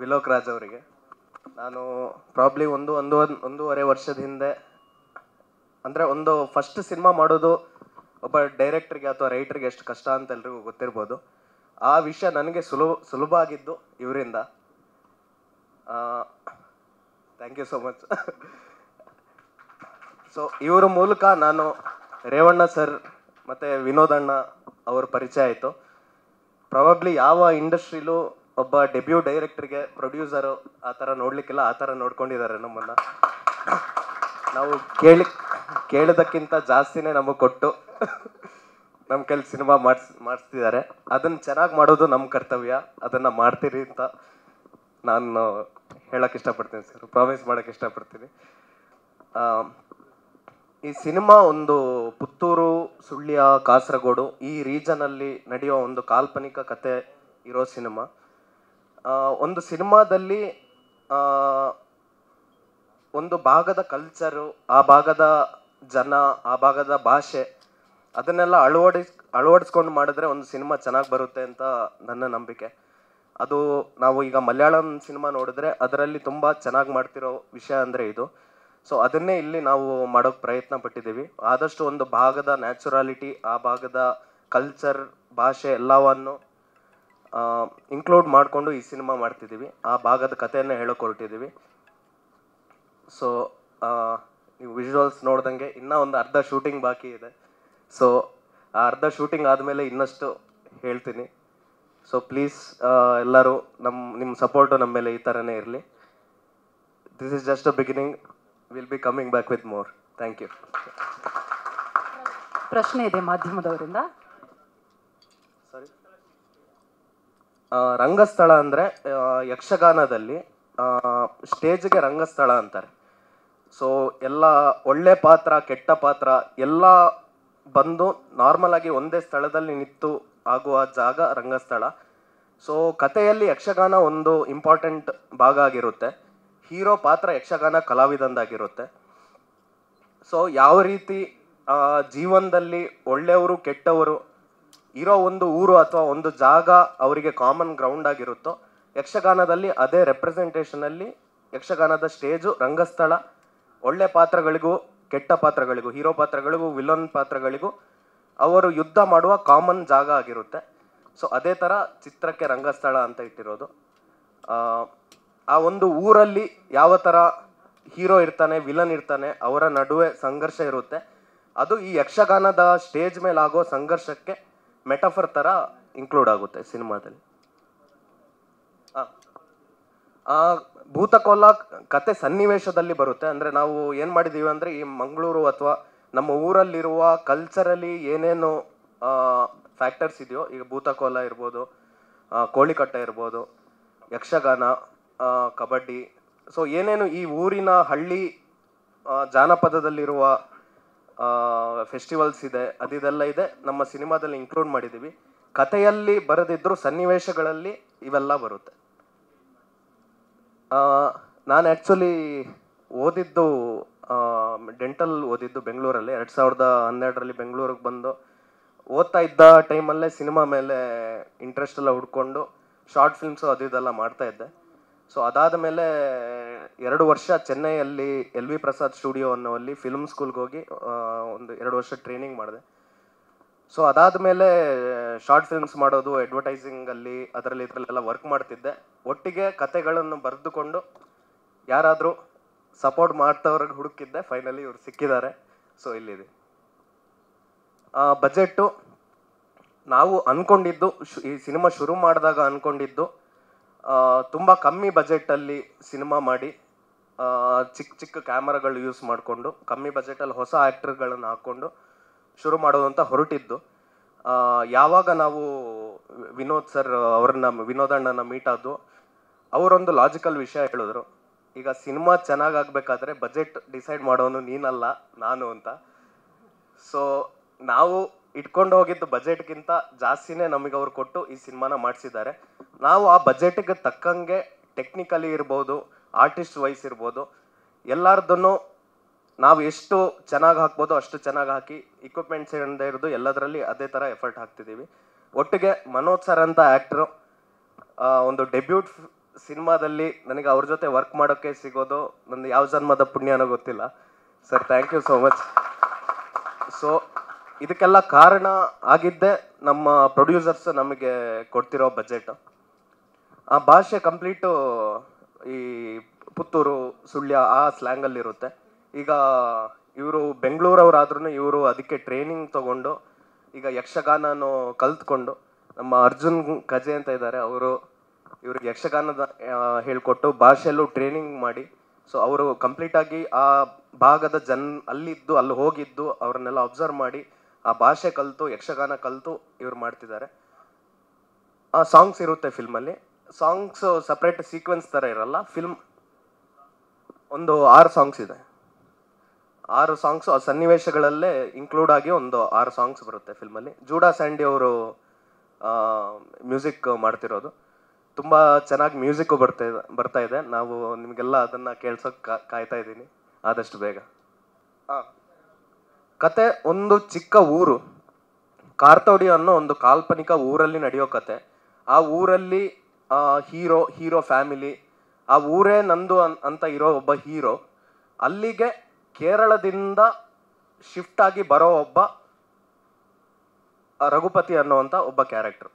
ವಿಲೋಕ್ ರಾಜ್ ಅವರಿಗೆ ನಾನು ಪ್ರಾಬ್ಲಿ ಒಂದು ಒಂದು ಒಂದೂವರೆ ವರ್ಷದ ಹಿಂದೆ ಅಂದರೆ ಒಂದು ಫಸ್ಟ್ ಸಿನಿಮಾ ಮಾಡೋದು ಒಬ್ಬ ಡೈರೆಕ್ಟರ್ಗೆ ಅಥವಾ ರೈಟರ್ಗೆ ಎಷ್ಟು ಕಷ್ಟ ಅಂತ ಎಲ್ರಿಗೂ ಗೊತ್ತಿರ್ಬೋದು ಆ ವಿಷಯ ನನಗೆ ಸುಲಭ ಸುಲಭ ಆಗಿದ್ದು ಇವರಿಂದ thank you so much so ಇವರ ಮೂಲಕ ನಾನು ರೇವಣ್ಣ ಸರ್ ಮತ್ತು ವಿನೋದಣ್ಣ ಅವ್ರ ಪರಿಚಯ ಆಯಿತು ಪ್ರಾಬಬ್ಲಿ ಯಾವ ಇಂಡಸ್ಟ್ರಿಲೂ ಒಬ್ಬ ಡೆಬ್ಯೂ ಡೈರೆಕ್ಟರ್ಗೆ ಪ್ರೊಡ್ಯೂಸರು ಆ ಥರ ನೋಡಲಿಕ್ಕಿಲ್ಲ ಆ ಥರ ನೋಡ್ಕೊಂಡಿದ್ದಾರೆ ನಮ್ಮನ್ನು ನಾವು ಕೇಳಿ ಕೇಳೋದಕ್ಕಿಂತ ಜಾಸ್ತಿನೇ ನಮಗೆ ಕೊಟ್ಟು ನಮ್ಮ ಕೈಲಿ ಸಿನಿಮಾ ಮಾಡಿಸ್ ಮಾಡಿಸ್ತಿದ್ದಾರೆ ಅದನ್ನು ಚೆನ್ನಾಗಿ ಮಾಡೋದು ನಮ್ಮ ಕರ್ತವ್ಯ ಅದನ್ನು ಮಾಡ್ತೀರಿ ಅಂತ ನಾನು ಹೇಳಕ್ಕೆ ಇಷ್ಟಪಡ್ತೀನಿ ಸರ್ ಪ್ರಾಮಿಸ್ ಮಾಡೋಕ್ಕೆ ಇಷ್ಟಪಡ್ತೀನಿ ಈ ಸಿನಿಮಾ ಒಂದು ಪುತ್ತೂರು ಸುಳ್ಯ ಕಾಸರಗೋಡು ಈ ರೀಜನಲ್ಲಿ ನಡೆಯುವ ಒಂದು ಕಾಲ್ಪನಿಕ ಕತೆ ಇರೋ ಸಿನಿಮಾ ಒಂದು ಸಿನಿಮಾದಲ್ಲಿ ಒಂದು ಭಾಗದ ಕಲ್ಚರು ಆ ಭಾಗದ ಜನ ಆ ಭಾಗದ ಭಾಷೆ ಅದನ್ನೆಲ್ಲ ಅಳವಡಿಸ್ ಅಳವಡಿಸ್ಕೊಂಡು ಮಾಡಿದ್ರೆ ಒಂದು ಸಿನಿಮಾ ಚೆನ್ನಾಗಿ ಬರುತ್ತೆ ಅಂತ ನನ್ನ ನಂಬಿಕೆ ಅದು ನಾವು ಈಗ ಮಲಯಾಳಂ ಸಿನಿಮಾ ನೋಡಿದ್ರೆ ಅದರಲ್ಲಿ ತುಂಬ ಚೆನ್ನಾಗಿ ಮಾಡ್ತಿರೋ ವಿಷಯ ಅಂದರೆ ಇದು ಸೊ ಅದನ್ನೇ ಇಲ್ಲಿ ನಾವು ಮಾಡೋಕ್ಕೆ ಪ್ರಯತ್ನ ಪಟ್ಟಿದ್ದೀವಿ ಆದಷ್ಟು ಒಂದು ಭಾಗದ ನ್ಯಾಚುರಾಲಿಟಿ ಆ ಭಾಗದ ಕಲ್ಚರ್ ಭಾಷೆ ಎಲ್ಲವನ್ನು ಇನ್ಕ್ಲೂಡ್ ಮಾಡಿಕೊಂಡು ಈ ಸಿನಿಮಾ ಮಾಡ್ತಿದ್ದೀವಿ ಆ ಭಾಗದ ಕಥೆಯನ್ನು ಹೇಳೋಕೆ ಹೊರಟಿದ್ದೀವಿ ಸೊ ನೀವು ವಿಜುವಲ್ಸ್ ನೋಡ್ದಂಗೆ ಇನ್ನೂ ಒಂದು ಅರ್ಧ ಶೂಟಿಂಗ್ ಬಾಕಿ ಇದೆ ಸೊ ಆ ಅರ್ಧ ಶೂಟಿಂಗ್ ಆದಮೇಲೆ ಇನ್ನಷ್ಟು ಹೇಳ್ತೀನಿ ಸೊ ಪ್ಲೀಸ್ ಎಲ್ಲರೂ ನಮ್ಮ ನಿಮ್ಮ ಸಪೋರ್ಟು ನಮ್ಮ ಮೇಲೆ ಈ ಥರನೇ ಇರಲಿ this is just a beginning will be coming back with more thank you ಪ್ರಶ್ನೆ ಇದೆ ಮಾಧ್ಯಮದವರಿಂದ ಸಾರಿ ರಂಗಸ್ಥಳ ಅಂದರೆ ಯಕ್ಷಗಾನದಲ್ಲಿ ಸ್ಟೇಜ್ಗೆ ರಂಗಸ್ಥಳ ಅಂತಾರೆ ಸೊ ಎಲ್ಲ ಒಳ್ಳೆ ಪಾತ್ರ ಕೆಟ್ಟ ಪಾತ್ರ ಎಲ್ಲ ಬಂದು ನಾರ್ಮಲ್ ಆಗಿ ಒಂದೇ ಸ್ಥಳದಲ್ಲಿ ನಿಂತು ಆಗುವ ಜಾಗ ರಂಗಸ್ಥಳ ಸೊ ಕಥೆಯಲ್ಲಿ ಯಕ್ಷಗಾನ ಒಂದು ಇಂಪಾರ್ಟೆಂಟ್ ಭಾಗ ಆಗಿರುತ್ತೆ ಹೀರೋ ಪಾತ್ರ ಯಕ್ಷಗಾನ ಕಲಾವಿದಂದಾಗಿರುತ್ತೆ ಸೊ ಯಾವ ರೀತಿ ಜೀವನದಲ್ಲಿ ಒಳ್ಳೆಯವರು ಕೆಟ್ಟವರು ಇರೋ ಒಂದು ಊರು ಅಥವಾ ಒಂದು ಜಾಗ ಅವರಿಗೆ ಕಾಮನ್ ಗ್ರೌಂಡ್ ಆಗಿರುತ್ತೋ ಯಕ್ಷಗಾನದಲ್ಲಿ ಅದೇ ರೆಪ್ರೆಸೆಂಟೇಷನಲ್ಲಿ ಯಕ್ಷಗಾನದ ಸ್ಟೇಜು ರಂಗಸ್ಥಳ ಒಳ್ಳೆ ಪಾತ್ರಗಳಿಗೂ ಕೆಟ್ಟ ಪಾತ್ರಗಳಿಗೂ ಹೀರೋ ಪಾತ್ರಗಳಿಗೂ ವಿಲನ್ ಪಾತ್ರಗಳಿಗೂ ಅವರು ಯುದ್ಧ ಮಾಡುವ ಕಾಮನ್ ಜಾಗ ಆಗಿರುತ್ತೆ ಸೊ ಅದೇ ಥರ ಚಿತ್ರಕ್ಕೆ ರಂಗಸ್ಥಳ ಅಂತ ಇಟ್ಟಿರೋದು ಆ ಒಂದು ಊರಲ್ಲಿ ಯಾವ ಥರ ಹೀರೋ ಇರ್ತಾನೆ ವಿಲನ್ ಇರ್ತಾನೆ ಅವರ ನಡುವೆ ಸಂಘರ್ಷ ಇರುತ್ತೆ ಅದು ಈ ಯಕ್ಷಗಾನದ ಸ್ಟೇಜ್ ಮೇಲೆ ಆಗೋ ಸಂಘರ್ಷಕ್ಕೆ ಮೆಟಫರ್ ಥರ ಇನ್ಕ್ಲೂಡ್ ಆಗುತ್ತೆ ಸಿನಿಮಾದಲ್ಲಿ ಆ ಭೂತಕೋಲ ಕತೆ ಸನ್ನಿವೇಶದಲ್ಲಿ ಬರುತ್ತೆ ಅಂದರೆ ನಾವು ಏನು ಮಾಡಿದ್ದೀವಿ ಅಂದರೆ ಈ ಮಂಗಳೂರು ಅಥವಾ ನಮ್ಮ ಊರಲ್ಲಿರುವ ಕಲ್ಚರಲಿ ಏನೇನು ಫ್ಯಾಕ್ಟರ್ಸ್ ಇದೆಯೋ ಈಗ ಭೂತಕೋಲ ಇರ್ಬೋದು ಕಟ್ಟೆ ಇರ್ಬೋದು ಯಕ್ಷಗಾನ ಕಬಡ್ಡಿ ಸೊ ಏನೇನು ಈ ಊರಿನ ಹಳ್ಳಿ ಜಾನಪದದಲ್ಲಿರುವ ಫೆಸ್ಟಿವಲ್ಸ್ ಇದೆ ಅದಿದೆಲ್ಲ ಇದೆ ನಮ್ಮ ಸಿನಿಮಾದಲ್ಲಿ ಇನ್ಕ್ಲೂಡ್ ಮಾಡಿದ್ದೀವಿ ಕಥೆಯಲ್ಲಿ ಬರೆದಿದ್ದರೂ ಸನ್ನಿವೇಶಗಳಲ್ಲಿ ಇವೆಲ್ಲ ಬರುತ್ತೆ ನಾನು ಆ್ಯಕ್ಚುಲಿ ಓದಿದ್ದು ಡೆಂಟಲ್ ಓದಿದ್ದು ಬೆಂಗಳೂರಲ್ಲಿ ಎರಡು ಸಾವಿರದ ಹನ್ನೆರಡರಲ್ಲಿ ಬೆಂಗಳೂರಿಗೆ ಬಂದು ಓದ್ತಾ ಇದ್ದ ಟೈಮಲ್ಲೇ ಸಿನಿಮಾ ಮೇಲೆ ಇಂಟ್ರೆಸ್ಟ್ ಎಲ್ಲ ಹುಡ್ಕೊಂಡು ಶಾರ್ಟ್ ಫಿಲ್ಮ್ಸು ಅದು ಇದೆಲ್ಲ ಮಾಡ್ತಾ ಇದ್ದೆ ಸೊ ಅದಾದ ಮೇಲೆ ಎರಡು ವರ್ಷ ಚೆನ್ನೈಯಲ್ಲಿ ಎಲ್ ವಿ ಪ್ರಸಾದ್ ಸ್ಟುಡಿಯೋ ಅನ್ನೋಲ್ಲಿ ಫಿಲ್ಮ್ ಸ್ಕೂಲ್ಗೆ ಹೋಗಿ ಒಂದು ಎರಡು ವರ್ಷ ಟ್ರೈನಿಂಗ್ ಮಾಡಿದೆ ಸೊ ಅದಾದ ಮೇಲೆ ಶಾರ್ಟ್ ಫಿಲ್ಮ್ಸ್ ಮಾಡೋದು ಅಡ್ವರ್ಟೈಸಿಂಗ್ ಅಲ್ಲಿ ಅದರಲ್ಲಿ ಇದರಲ್ಲೆಲ್ಲ ವರ್ಕ್ ಮಾಡ್ತಿದ್ದೆ ಒಟ್ಟಿಗೆ ಕತೆಗಳನ್ನು ಬರೆದುಕೊಂಡು ಯಾರಾದರೂ ಸಪೋರ್ಟ್ ಮಾಡ್ತವ್ರಿಗೆ ಹುಡುಕಿದ್ದೆ ಫೈನಲಿ ಇವರು ಸಿಕ್ಕಿದ್ದಾರೆ ಸೊ ಇಲ್ಲಿದೆ ಬಜೆಟ್ಟು ನಾವು ಅಂದ್ಕೊಂಡಿದ್ದು ಈ ಸಿನಿಮಾ ಶುರು ಮಾಡಿದಾಗ ಅಂದ್ಕೊಂಡಿದ್ದು ತುಂಬ ಕಮ್ಮಿ ಬಜೆಟಲ್ಲಿ ಸಿನಿಮಾ ಮಾಡಿ ಚಿಕ್ಕ ಚಿಕ್ಕ ಕ್ಯಾಮರಾಗಳು ಯೂಸ್ ಮಾಡಿಕೊಂಡು ಕಮ್ಮಿ ಬಜೆಟಲ್ಲಿ ಹೊಸ ಆ್ಯಕ್ಟ್ರ್ಗಳನ್ನು ಹಾಕ್ಕೊಂಡು ಶುರು ಮಾಡೋದು ಅಂತ ಹೊರಟಿದ್ದು ಯಾವಾಗ ನಾವು ವಿನೋದ್ ಸರ್ ಅವ್ರನ್ನ ಅಣ್ಣನ ಮೀಟ್ ಆದ್ದು ಅವರೊಂದು ಲಾಜಿಕಲ್ ವಿಷಯ ಹೇಳಿದ್ರು ಈಗ ಸಿನಿಮಾ ಆಗಬೇಕಾದ್ರೆ ಬಜೆಟ್ ಡಿಸೈಡ್ ಮಾಡೋನು ನೀನಲ್ಲ ನಾನು ಅಂತ ಸೊ ನಾವು ಇಟ್ಕೊಂಡು ಹೋಗಿದ್ದು ಬಜೆಟ್ಗಿಂತ ಜಾಸ್ತಿನೇ ನಮಗೆ ಅವ್ರು ಕೊಟ್ಟು ಈ ಸಿನಿಮಾನ ಮಾಡಿಸಿದ್ದಾರೆ ನಾವು ಆ ಬಜೆಟ್ಗೆ ತಕ್ಕಂಗೆ ಟೆಕ್ನಿಕಲಿ ಇರ್ಬೋದು ಆರ್ಟಿಸ್ಟ್ ವೈಸ್ ಇರ್ಬೋದು ಎಲ್ಲರದನ್ನು ನಾವು ಎಷ್ಟು ಚೆನ್ನಾಗಿ ಹಾಕ್ಬೋದು ಅಷ್ಟು ಚೆನ್ನಾಗಿ ಹಾಕಿ ಇಕ್ವಿಪ್ಮೆಂಟ್ಸ್ ಏನದೇ ಇರೋದು ಎಲ್ಲದರಲ್ಲಿ ಅದೇ ಥರ ಎಫರ್ಟ್ ಹಾಕ್ತಿದ್ದೀವಿ ಒಟ್ಟಿಗೆ ಮನೋಜ್ ಸರ್ ಅಂತ ಆ್ಯಕ್ಟ್ರು ಒಂದು ಡೆಬ್ಯೂಟ್ ಸಿನಿಮಾದಲ್ಲಿ ನನಗೆ ಅವ್ರ ಜೊತೆ ವರ್ಕ್ ಮಾಡೋಕ್ಕೆ ಸಿಗೋದು ನನ್ನ ಯಾವ ಜನ್ಮದ ಪುಣ್ಯನೋ ಗೊತ್ತಿಲ್ಲ sir thank you so much so ಇದಕ್ಕೆಲ್ಲ ಕಾರಣ ಆಗಿದ್ದೆ ನಮ್ಮ ಪ್ರೊಡ್ಯೂಸರ್ಸ್ ನಮಗೆ ಕೊಡ್ತಿರೋ ಬಜೆಟ್ ಆ ಭಾಷೆ ಕಂಪ್ಲೀಟು ಈ ಪುತ್ತೂರು ಸುಳ್ಯ ಆ ಸ್ಲ್ಯಾಂಗಲ್ಲಿರುತ್ತೆ ಈಗ ಇವರು ಆದ್ರೂ ಇವರು ಅದಕ್ಕೆ ಟ್ರೈನಿಂಗ್ ತಗೊಂಡು ಈಗ ಯಕ್ಷಗಾನನೂ ಕಲ್ತ್ಕೊಂಡು ನಮ್ಮ ಅರ್ಜುನ್ ಕಜೆ ಅಂತ ಇದ್ದಾರೆ ಅವರು ಇವ್ರಿಗೆ ಯಕ್ಷಗಾನದ ಹೇಳ್ಕೊಟ್ಟು ಭಾಷೆಯಲ್ಲೂ ಟ್ರೈನಿಂಗ್ ಮಾಡಿ ಸೊ ಅವರು ಕಂಪ್ಲೀಟಾಗಿ ಆ ಭಾಗದ ಜನ್ ಅಲ್ಲಿದ್ದು ಅಲ್ಲಿ ಹೋಗಿದ್ದು ಅವ್ರನ್ನೆಲ್ಲ ಅಬ್ಸರ್ವ್ ಮಾಡಿ ಆ ಭಾಷೆ ಕಲಿತು ಯಕ್ಷಗಾನ ಕಲಿತು ಇವ್ರು ಮಾಡ್ತಿದ್ದಾರೆ ಆ ಸಾಂಗ್ಸ್ ಇರುತ್ತೆ ಫಿಲ್ಮಲ್ಲಿ ಸಾಂಗ್ಸ್ ಸಪ್ರೇಟ್ ಸೀಕ್ವೆನ್ಸ್ ಥರ ಇರಲ್ಲ ಫಿಲ್ಮ್ ಒಂದು ಆರು ಸಾಂಗ್ಸ್ ಇದೆ ಆರು ಸಾಂಗ್ಸ್ ಆ ಸನ್ನಿವೇಶಗಳಲ್ಲೇ ಇನ್ಕ್ಲೂಡ್ ಆಗಿ ಒಂದು ಆರು ಸಾಂಗ್ಸ್ ಬರುತ್ತೆ ಫಿಲ್ಮಲ್ಲಿ ಜೂಡಾ ಸ್ಯಾಂಡಿ ಅವರು ಮ್ಯೂಸಿಕ್ ಮಾಡ್ತಿರೋದು ತುಂಬ ಚೆನ್ನಾಗಿ ಮ್ಯೂಸಿಕ್ಕು ಬರ್ತಾ ಇದೆ ಬರ್ತಾ ಇದೆ ನಾವು ನಿಮಗೆಲ್ಲ ಅದನ್ನು ಕೇಳ್ಸೋಕೆ ಕಾಯ್ತಾ ಇದ್ದೀನಿ ಆದಷ್ಟು ಬೇಗ ಕತೆ ಒಂದು ಚಿಕ್ಕ ಊರು ಕಾರ್ತೋಡಿ ಅನ್ನೋ ಒಂದು ಕಾಲ್ಪನಿಕ ಊರಲ್ಲಿ ನಡೆಯೋ ಕತೆ ಆ ಊರಲ್ಲಿ ಹೀರೋ ಹೀರೋ ಫ್ಯಾಮಿಲಿ ಆ ಊರೇ ನಂದು ಅಂತ ಇರೋ ಒಬ್ಬ ಹೀರೋ ಅಲ್ಲಿಗೆ ಕೇರಳದಿಂದ ಶಿಫ್ಟ್ ಆಗಿ ಬರೋ ಒಬ್ಬ ರಘುಪತಿ ಅನ್ನೋವಂಥ ಒಬ್ಬ ಕ್ಯಾರೆಕ್ಟರ್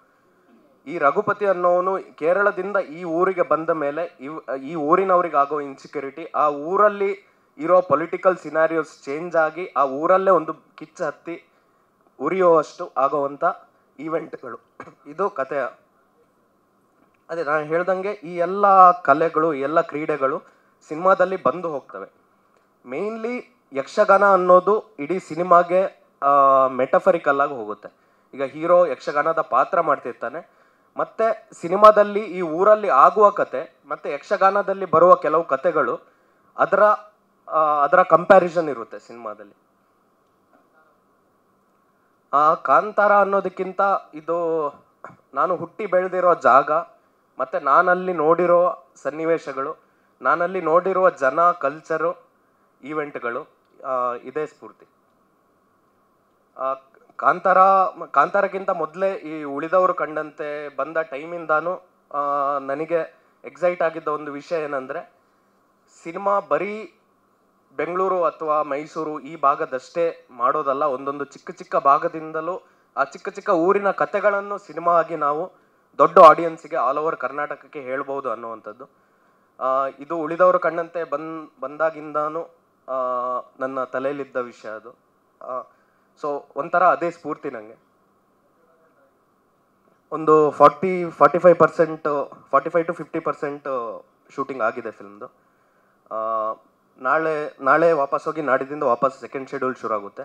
ಈ ರಘುಪತಿ ಅನ್ನೋನು ಕೇರಳದಿಂದ ಈ ಊರಿಗೆ ಬಂದ ಮೇಲೆ ಇವ್ ಈ ಆಗೋ ಇನ್ಸೆಕ್ಯೂರಿಟಿ ಆ ಊರಲ್ಲಿ ಇರೋ ಪೊಲಿಟಿಕಲ್ ಸಿನಾರಿಯೋಸ್ ಚೇಂಜ್ ಆಗಿ ಆ ಊರಲ್ಲೇ ಒಂದು ಕಿಚ್ಚ ಹತ್ತಿ ಉರಿಯುವಷ್ಟು ಆಗೋವಂಥ ಈವೆಂಟ್ಗಳು ಇದು ಕಥೆಯ ಅದೇ ನಾನು ಹೇಳ್ದಂಗೆ ಈ ಎಲ್ಲ ಕಲೆಗಳು ಎಲ್ಲ ಕ್ರೀಡೆಗಳು ಸಿನಿಮಾದಲ್ಲಿ ಬಂದು ಹೋಗ್ತವೆ ಮೇನ್ಲಿ ಯಕ್ಷಗಾನ ಅನ್ನೋದು ಇಡೀ ಸಿನಿಮಾಗೆ ಮೆಟಫರಿಕಲ್ ಆಗಿ ಹೋಗುತ್ತೆ ಈಗ ಹೀರೋ ಯಕ್ಷಗಾನದ ಪಾತ್ರ ಮಾಡ್ತಿರ್ತಾನೆ ಮತ್ತೆ ಸಿನಿಮಾದಲ್ಲಿ ಈ ಊರಲ್ಲಿ ಆಗುವ ಕತೆ ಮತ್ತೆ ಯಕ್ಷಗಾನದಲ್ಲಿ ಬರುವ ಕೆಲವು ಕತೆಗಳು ಅದರ ಅದರ ಕಂಪ್ಯಾರಿಸನ್ ಇರುತ್ತೆ ಸಿನಿಮಾದಲ್ಲಿ ಆ ಕಾಂತಾರ ಅನ್ನೋದಕ್ಕಿಂತ ಇದು ನಾನು ಹುಟ್ಟಿ ಬೆಳೆದಿರೋ ಜಾಗ ಮತ್ತು ನಾನಲ್ಲಿ ನೋಡಿರೋ ಸನ್ನಿವೇಶಗಳು ನಾನಲ್ಲಿ ನೋಡಿರುವ ಜನ ಕಲ್ಚರು ಈವೆಂಟ್ಗಳು ಇದೇ ಸ್ಫೂರ್ತಿ ಕಾಂತಾರ ಕಾಂತಾರಕ್ಕಿಂತ ಮೊದಲೇ ಈ ಉಳಿದವರು ಕಂಡಂತೆ ಬಂದ ಟೈಮಿಂದಾನು ನನಗೆ ಎಕ್ಸೈಟ್ ಆಗಿದ್ದ ಒಂದು ವಿಷಯ ಏನಂದರೆ ಸಿನಿಮಾ ಬರೀ ಬೆಂಗಳೂರು ಅಥವಾ ಮೈಸೂರು ಈ ಭಾಗದಷ್ಟೇ ಮಾಡೋದಲ್ಲ ಒಂದೊಂದು ಚಿಕ್ಕ ಚಿಕ್ಕ ಭಾಗದಿಂದಲೂ ಆ ಚಿಕ್ಕ ಚಿಕ್ಕ ಊರಿನ ಕತೆಗಳನ್ನು ಸಿನಿಮಾ ಆಗಿ ನಾವು ದೊಡ್ಡ ಆಡಿಯನ್ಸ್ಗೆ ಆಲ್ ಓವರ್ ಕರ್ನಾಟಕಕ್ಕೆ ಹೇಳ್ಬೋದು ಅನ್ನುವಂಥದ್ದು ಇದು ಉಳಿದವರು ಕಂಡಂತೆ ಬಂದ್ ಬಂದಾಗಿಂದಾನು ನನ್ನ ತಲೆಯಲ್ಲಿದ್ದ ವಿಷಯ ಅದು ಸೊ ಒಂಥರ ಅದೇ ಸ್ಫೂರ್ತಿ ನನಗೆ ಒಂದು forty forty five percent forty five to fifty percent shooting ಆಗಿದೆ ಫಿಲ್ಮ್ದು ನಾಳೆ ನಾಳೆ ವಾಪಸ್ ಹೋಗಿ ನಾಡಿದಿಂದ ವಾಪಸ್ ಸೆಕೆಂಡ್ ಶೆಡ್ಯೂಲ್ ಶುರು ಆಗುತ್ತೆ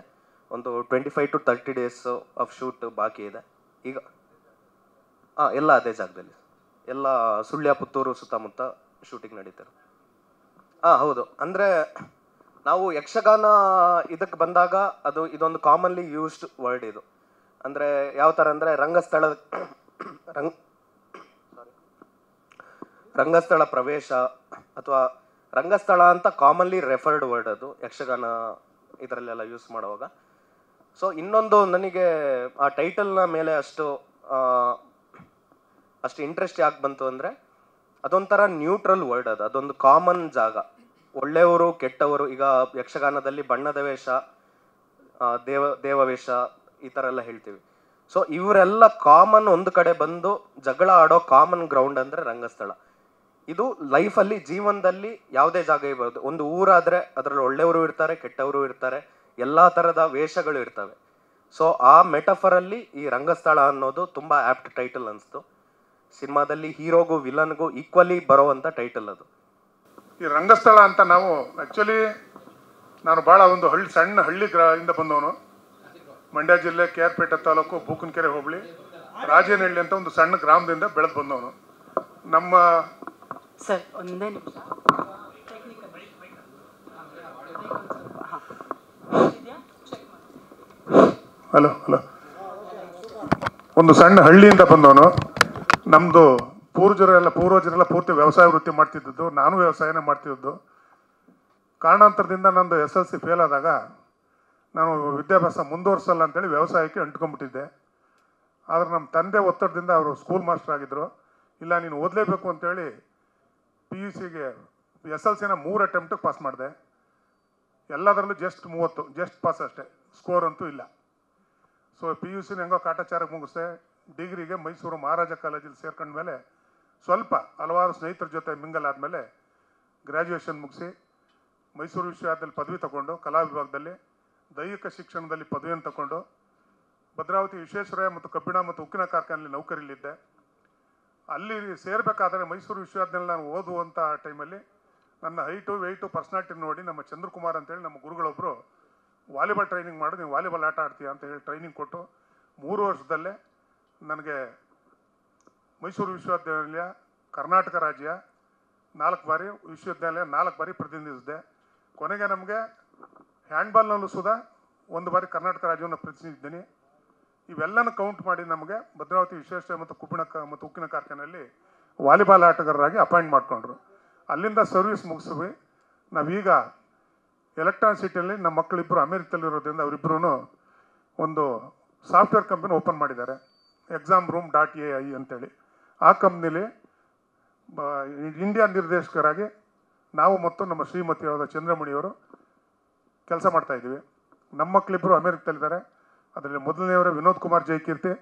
ಒಂದು twenty five to thirty days of shoot ಬಾಕಿ ಇದೆ ಈಗ ಹಾಂ ಎಲ್ಲ ಅದೇ ಜಾಗದಲ್ಲಿ ಎಲ್ಲ ಸುಳ್ಯ ಪುತ್ತೂರು ಸುತ್ತಮುತ್ತ ಶೂಟಿಂಗ್ ನಡೀತಾರೆ ಹಾಂ ಹೌದು ಅಂದರೆ ನಾವು ಯಕ್ಷಗಾನ ಇದಕ್ಕೆ ಬಂದಾಗ ಅದು ಇದೊಂದು ಕಾಮನ್ಲಿ ಯೂಸ್ಡ್ ವರ್ಡ್ ಇದು ಅಂದರೆ ಯಾವ ಥರ ಅಂದರೆ ರಂಗಸ್ಥಳ ರಂಗ ರಂಗಸ್ಥಳ ಪ್ರವೇಶ ಅಥವಾ ರಂಗಸ್ಥಳ ಅಂತ ಕಾಮನ್ಲಿ ರೆಫರ್ಡ್ ವರ್ಡ್ ಅದು ಯಕ್ಷಗಾನ ಇದರಲ್ಲೆಲ್ಲ ಯೂಸ್ ಮಾಡುವಾಗ ಸೊ ಇನ್ನೊಂದು ನನಗೆ ಆ ಟೈಟಲ್ನ ಮೇಲೆ ಅಷ್ಟು ಅಷ್ಟು ಇಂಟ್ರೆಸ್ಟ್ ಯಾಕೆ ಬಂತು ಅಂದರೆ ಅದೊಂಥರ ನ್ಯೂಟ್ರಲ್ ವರ್ಡ್ ಅದು ಅದೊಂದು ಕಾಮನ್ ಜಾಗ ಒಳ್ಳೆಯವರು ಕೆಟ್ಟವರು ಈಗ ಯಕ್ಷಗಾನದಲ್ಲಿ ಬಣ್ಣದ ವೇಷ ದೇವ ದೇವವೇಷ ಈ ಥರ ಎಲ್ಲ ಹೇಳ್ತೀವಿ ಸೊ ಇವರೆಲ್ಲ ಕಾಮನ್ ಒಂದು ಕಡೆ ಬಂದು ಜಗಳ ಆಡೋ ಕಾಮನ್ ಗ್ರೌಂಡ್ ಅಂದರೆ ರಂಗಸ್ಥಳ ಇದು ಲೈಫಲ್ಲಿ ಜೀವನದಲ್ಲಿ ಯಾವುದೇ ಜಾಗ ಇರಬಹುದು ಒಂದು ಊರಾದರೆ ಅದರಲ್ಲಿ ಒಳ್ಳೆಯವರು ಇರ್ತಾರೆ ಕೆಟ್ಟವರು ಇರ್ತಾರೆ ಎಲ್ಲ ಥರದ ವೇಷಗಳು ಇರ್ತವೆ ಸೊ ಆ ಮೆಟಫರಲ್ಲಿ ಈ ರಂಗಸ್ಥಳ ಅನ್ನೋದು ತುಂಬ ಆ್ಯಪ್ಟ್ ಟೈಟಲ್ ಅನಿಸ್ತು ಸಿನಿಮಾದಲ್ಲಿ ಹೀರೋಗೂ ವಿಲನ್ಗೂ ಈಕ್ವಲಿ ಬರೋವಂಥ ಟೈಟಲ್ ಅದು ಈ ರಂಗಸ್ಥಳ ಅಂತ ನಾವು ಆ್ಯಕ್ಚುಲಿ ನಾನು ಭಾಳ ಒಂದು ಹಳ್ಳಿ ಸಣ್ಣ ಹಳ್ಳಿ ಗ್ರಾ ಇಂದ ಬಂದವನು ಮಂಡ್ಯ ಜಿಲ್ಲೆ ಕೆ ಆರ್ ಪೇಟೆ ತಾಲೂಕು ಬೂಕನಕೆರೆ ಹೋಬಳಿ ರಾಜೇನಹಳ್ಳಿ ಅಂತ ಒಂದು ಸಣ್ಣ ಗ್ರಾಮದಿಂದ ಬೆಳೆದು ಬಂದವನು ನಮ್ಮ ಸರ್ ಹಲೋ ಹಲೋ ಒಂದು ಸಣ್ಣ ಹಳ್ಳಿಯಿಂದ ಬಂದವನು ನಮ್ಮದು ಪೂರ್ವಜರೆಲ್ಲ ಪೂರ್ವಜರೆಲ್ಲ ಪೂರ್ತಿ ವ್ಯವಸಾಯ ವೃತ್ತಿ ಮಾಡ್ತಿದ್ದದ್ದು ನಾನು ವ್ಯವಸಾಯನೇ ಮಾಡ್ತಿದ್ದು ಕಾರಣಾಂತರದಿಂದ ನಂದು ಎಸ್ ಎಲ್ ಸಿ ಫೇಲ್ ಆದಾಗ ನಾನು ವಿದ್ಯಾಭ್ಯಾಸ ಮುಂದುವರ್ಸಲ್ಲ ಅಂತೇಳಿ ವ್ಯವಸಾಯಕ್ಕೆ ಅಂಟ್ಕೊಂಡ್ಬಿಟ್ಟಿದ್ದೆ ಆದರೆ ನಮ್ಮ ತಂದೆ ಒತ್ತಡದಿಂದ ಅವರು ಸ್ಕೂಲ್ ಮಾಸ್ಟರ್ ಆಗಿದ್ದರು ಇಲ್ಲ ನೀನು ಓದಲೇಬೇಕು ಅಂತೇಳಿ ಪಿ ಯು ಸಿಗೆ ಎಸ್ ಎಲ್ ಸಿನ ಮೂರು ಅಟೆಂಪ್ಟಿಗೆ ಪಾಸ್ ಮಾಡಿದೆ ಎಲ್ಲದರಲ್ಲೂ ಜಸ್ಟ್ ಮೂವತ್ತು ಜಸ್ಟ್ ಪಾಸ್ ಅಷ್ಟೇ ಸ್ಕೋರ್ ಅಂತೂ ಇಲ್ಲ ಸೊ ಪಿ ಯು ಸಿನ ಹೆಂಗೋ ಕಾಟಾಚಾರಕ್ಕೆ ಮುಗಿಸ್ದೆ ಡಿಗ್ರಿಗೆ ಮೈಸೂರು ಮಹಾರಾಜ ಕಾಲೇಜಲ್ಲಿ ಸೇರ್ಕೊಂಡ್ಮೇಲೆ ಸ್ವಲ್ಪ ಹಲವಾರು ಸ್ನೇಹಿತರ ಜೊತೆ ಮಿಂಗಲ್ ಆದಮೇಲೆ ಗ್ರ್ಯಾಜುಯೇಷನ್ ಮುಗಿಸಿ ಮೈಸೂರು ವಿಶ್ವವಿದ್ಯಾಲಯದಲ್ಲಿ ಪದವಿ ತಗೊಂಡು ಕಲಾ ವಿಭಾಗದಲ್ಲಿ ದೈಹಿಕ ಶಿಕ್ಷಣದಲ್ಲಿ ಪದವಿಯನ್ನು ತಗೊಂಡು ಭದ್ರಾವತಿ ವಿಶ್ವೇಶ್ವರಯ್ಯ ಮತ್ತು ಕಬ್ಬಿಣ ಮತ್ತು ಉಕ್ಕಿನ ಕಾರ್ಖಾನೆಯಲ್ಲಿ ನೌಕರಿಲಿದ್ದೆ ಅಲ್ಲಿ ಸೇರಬೇಕಾದ್ರೆ ಮೈಸೂರು ವಿಶ್ವವಿದ್ಯಾಲಯ ನಾನು ಓದುವಂಥ ಟೈಮಲ್ಲಿ ನನ್ನ ಹೈಟು ವೆಯ್ಟು ಪರ್ಸ್ನಾಲಿಟಿ ನೋಡಿ ನಮ್ಮ ಚಂದ್ರಕುಮಾರ್ ಅಂತೇಳಿ ನಮ್ಮ ಗುರುಗಳೊಬ್ಬರು ವಾಲಿಬಾಲ್ ಟ್ರೈನಿಂಗ್ ಮಾಡಿ ನೀವು ವಾಲಿಬಾಲ್ ಆಟ ಆಡ್ತೀಯ ಅಂತ ಹೇಳಿ ಟ್ರೈನಿಂಗ್ ಕೊಟ್ಟು ಮೂರು ವರ್ಷದಲ್ಲೇ ನನಗೆ ಮೈಸೂರು ವಿಶ್ವವಿದ್ಯಾಲಯ ಕರ್ನಾಟಕ ರಾಜ್ಯ ನಾಲ್ಕು ಬಾರಿ ವಿಶ್ವವಿದ್ಯಾಲಯ ನಾಲ್ಕು ಬಾರಿ ಪ್ರತಿನಿಧಿಸಿದೆ ಕೊನೆಗೆ ನಮಗೆ ಹ್ಯಾಂಡ್ಬಾಲ್ನಲ್ಲೂ ಸುದಾ ಒಂದು ಬಾರಿ ಕರ್ನಾಟಕ ರಾಜ್ಯವನ್ನು ಪ್ರತಿನಿಧಿಸಿದ್ದೀನಿ ಇವೆಲ್ಲನೂ ಕೌಂಟ್ ಮಾಡಿ ನಮಗೆ ಭದ್ರಾವತಿ ವಿಶ್ವೇಶ್ವರ ಮತ್ತು ಕುಬ್ಬಿಣ ಮತ್ತು ಉಕ್ಕಿನ ಕಾರ್ಖಾನೆಯಲ್ಲಿ ವಾಲಿಬಾಲ್ ಆಟಗಾರರಾಗಿ ಅಪಾಯಿಂಟ್ ಮಾಡಿಕೊಂಡ್ರು ಅಲ್ಲಿಂದ ಸರ್ವಿಸ್ ಮುಗಿಸಿ ನಾವೀಗ ಎಲೆಕ್ಟ್ರಾನ್ ಸಿಟಿಯಲ್ಲಿ ನಮ್ಮ ಮಕ್ಕಳಿಬ್ಬರು ಅಮೆರಿಕದಲ್ಲಿರೋದ್ರಿಂದ ಅವರಿಬ್ಬರೂ ಒಂದು ಸಾಫ್ಟ್ವೇರ್ ಕಂಪನಿ ಓಪನ್ ಮಾಡಿದ್ದಾರೆ exam room dot A I ಅಂತೇಳಿ ಆ ಕಂಪ್ನಿಲಿ ಇಂಡಿಯಾ ನಿರ್ದೇಶಕರಾಗಿ ನಾವು ಮತ್ತು ನಮ್ಮ ಶ್ರೀಮತಿಯಾದ ಚಂದ್ರಮಣಿಯವರು ಕೆಲಸ ಮಾಡ್ತಾಯಿದ್ದೀವಿ ನಮ್ಮ ಮಕ್ಕಳಿಬ್ಬರು ಅಮೇರಿಕದಲ್ಲಿದ್ದಾರೆ ಅದರಲ್ಲಿ ಮೊದಲನೆಯವರು ವಿನೋದ್ ಕುಮಾರ್ ಜಯಕೀರ್ತಿ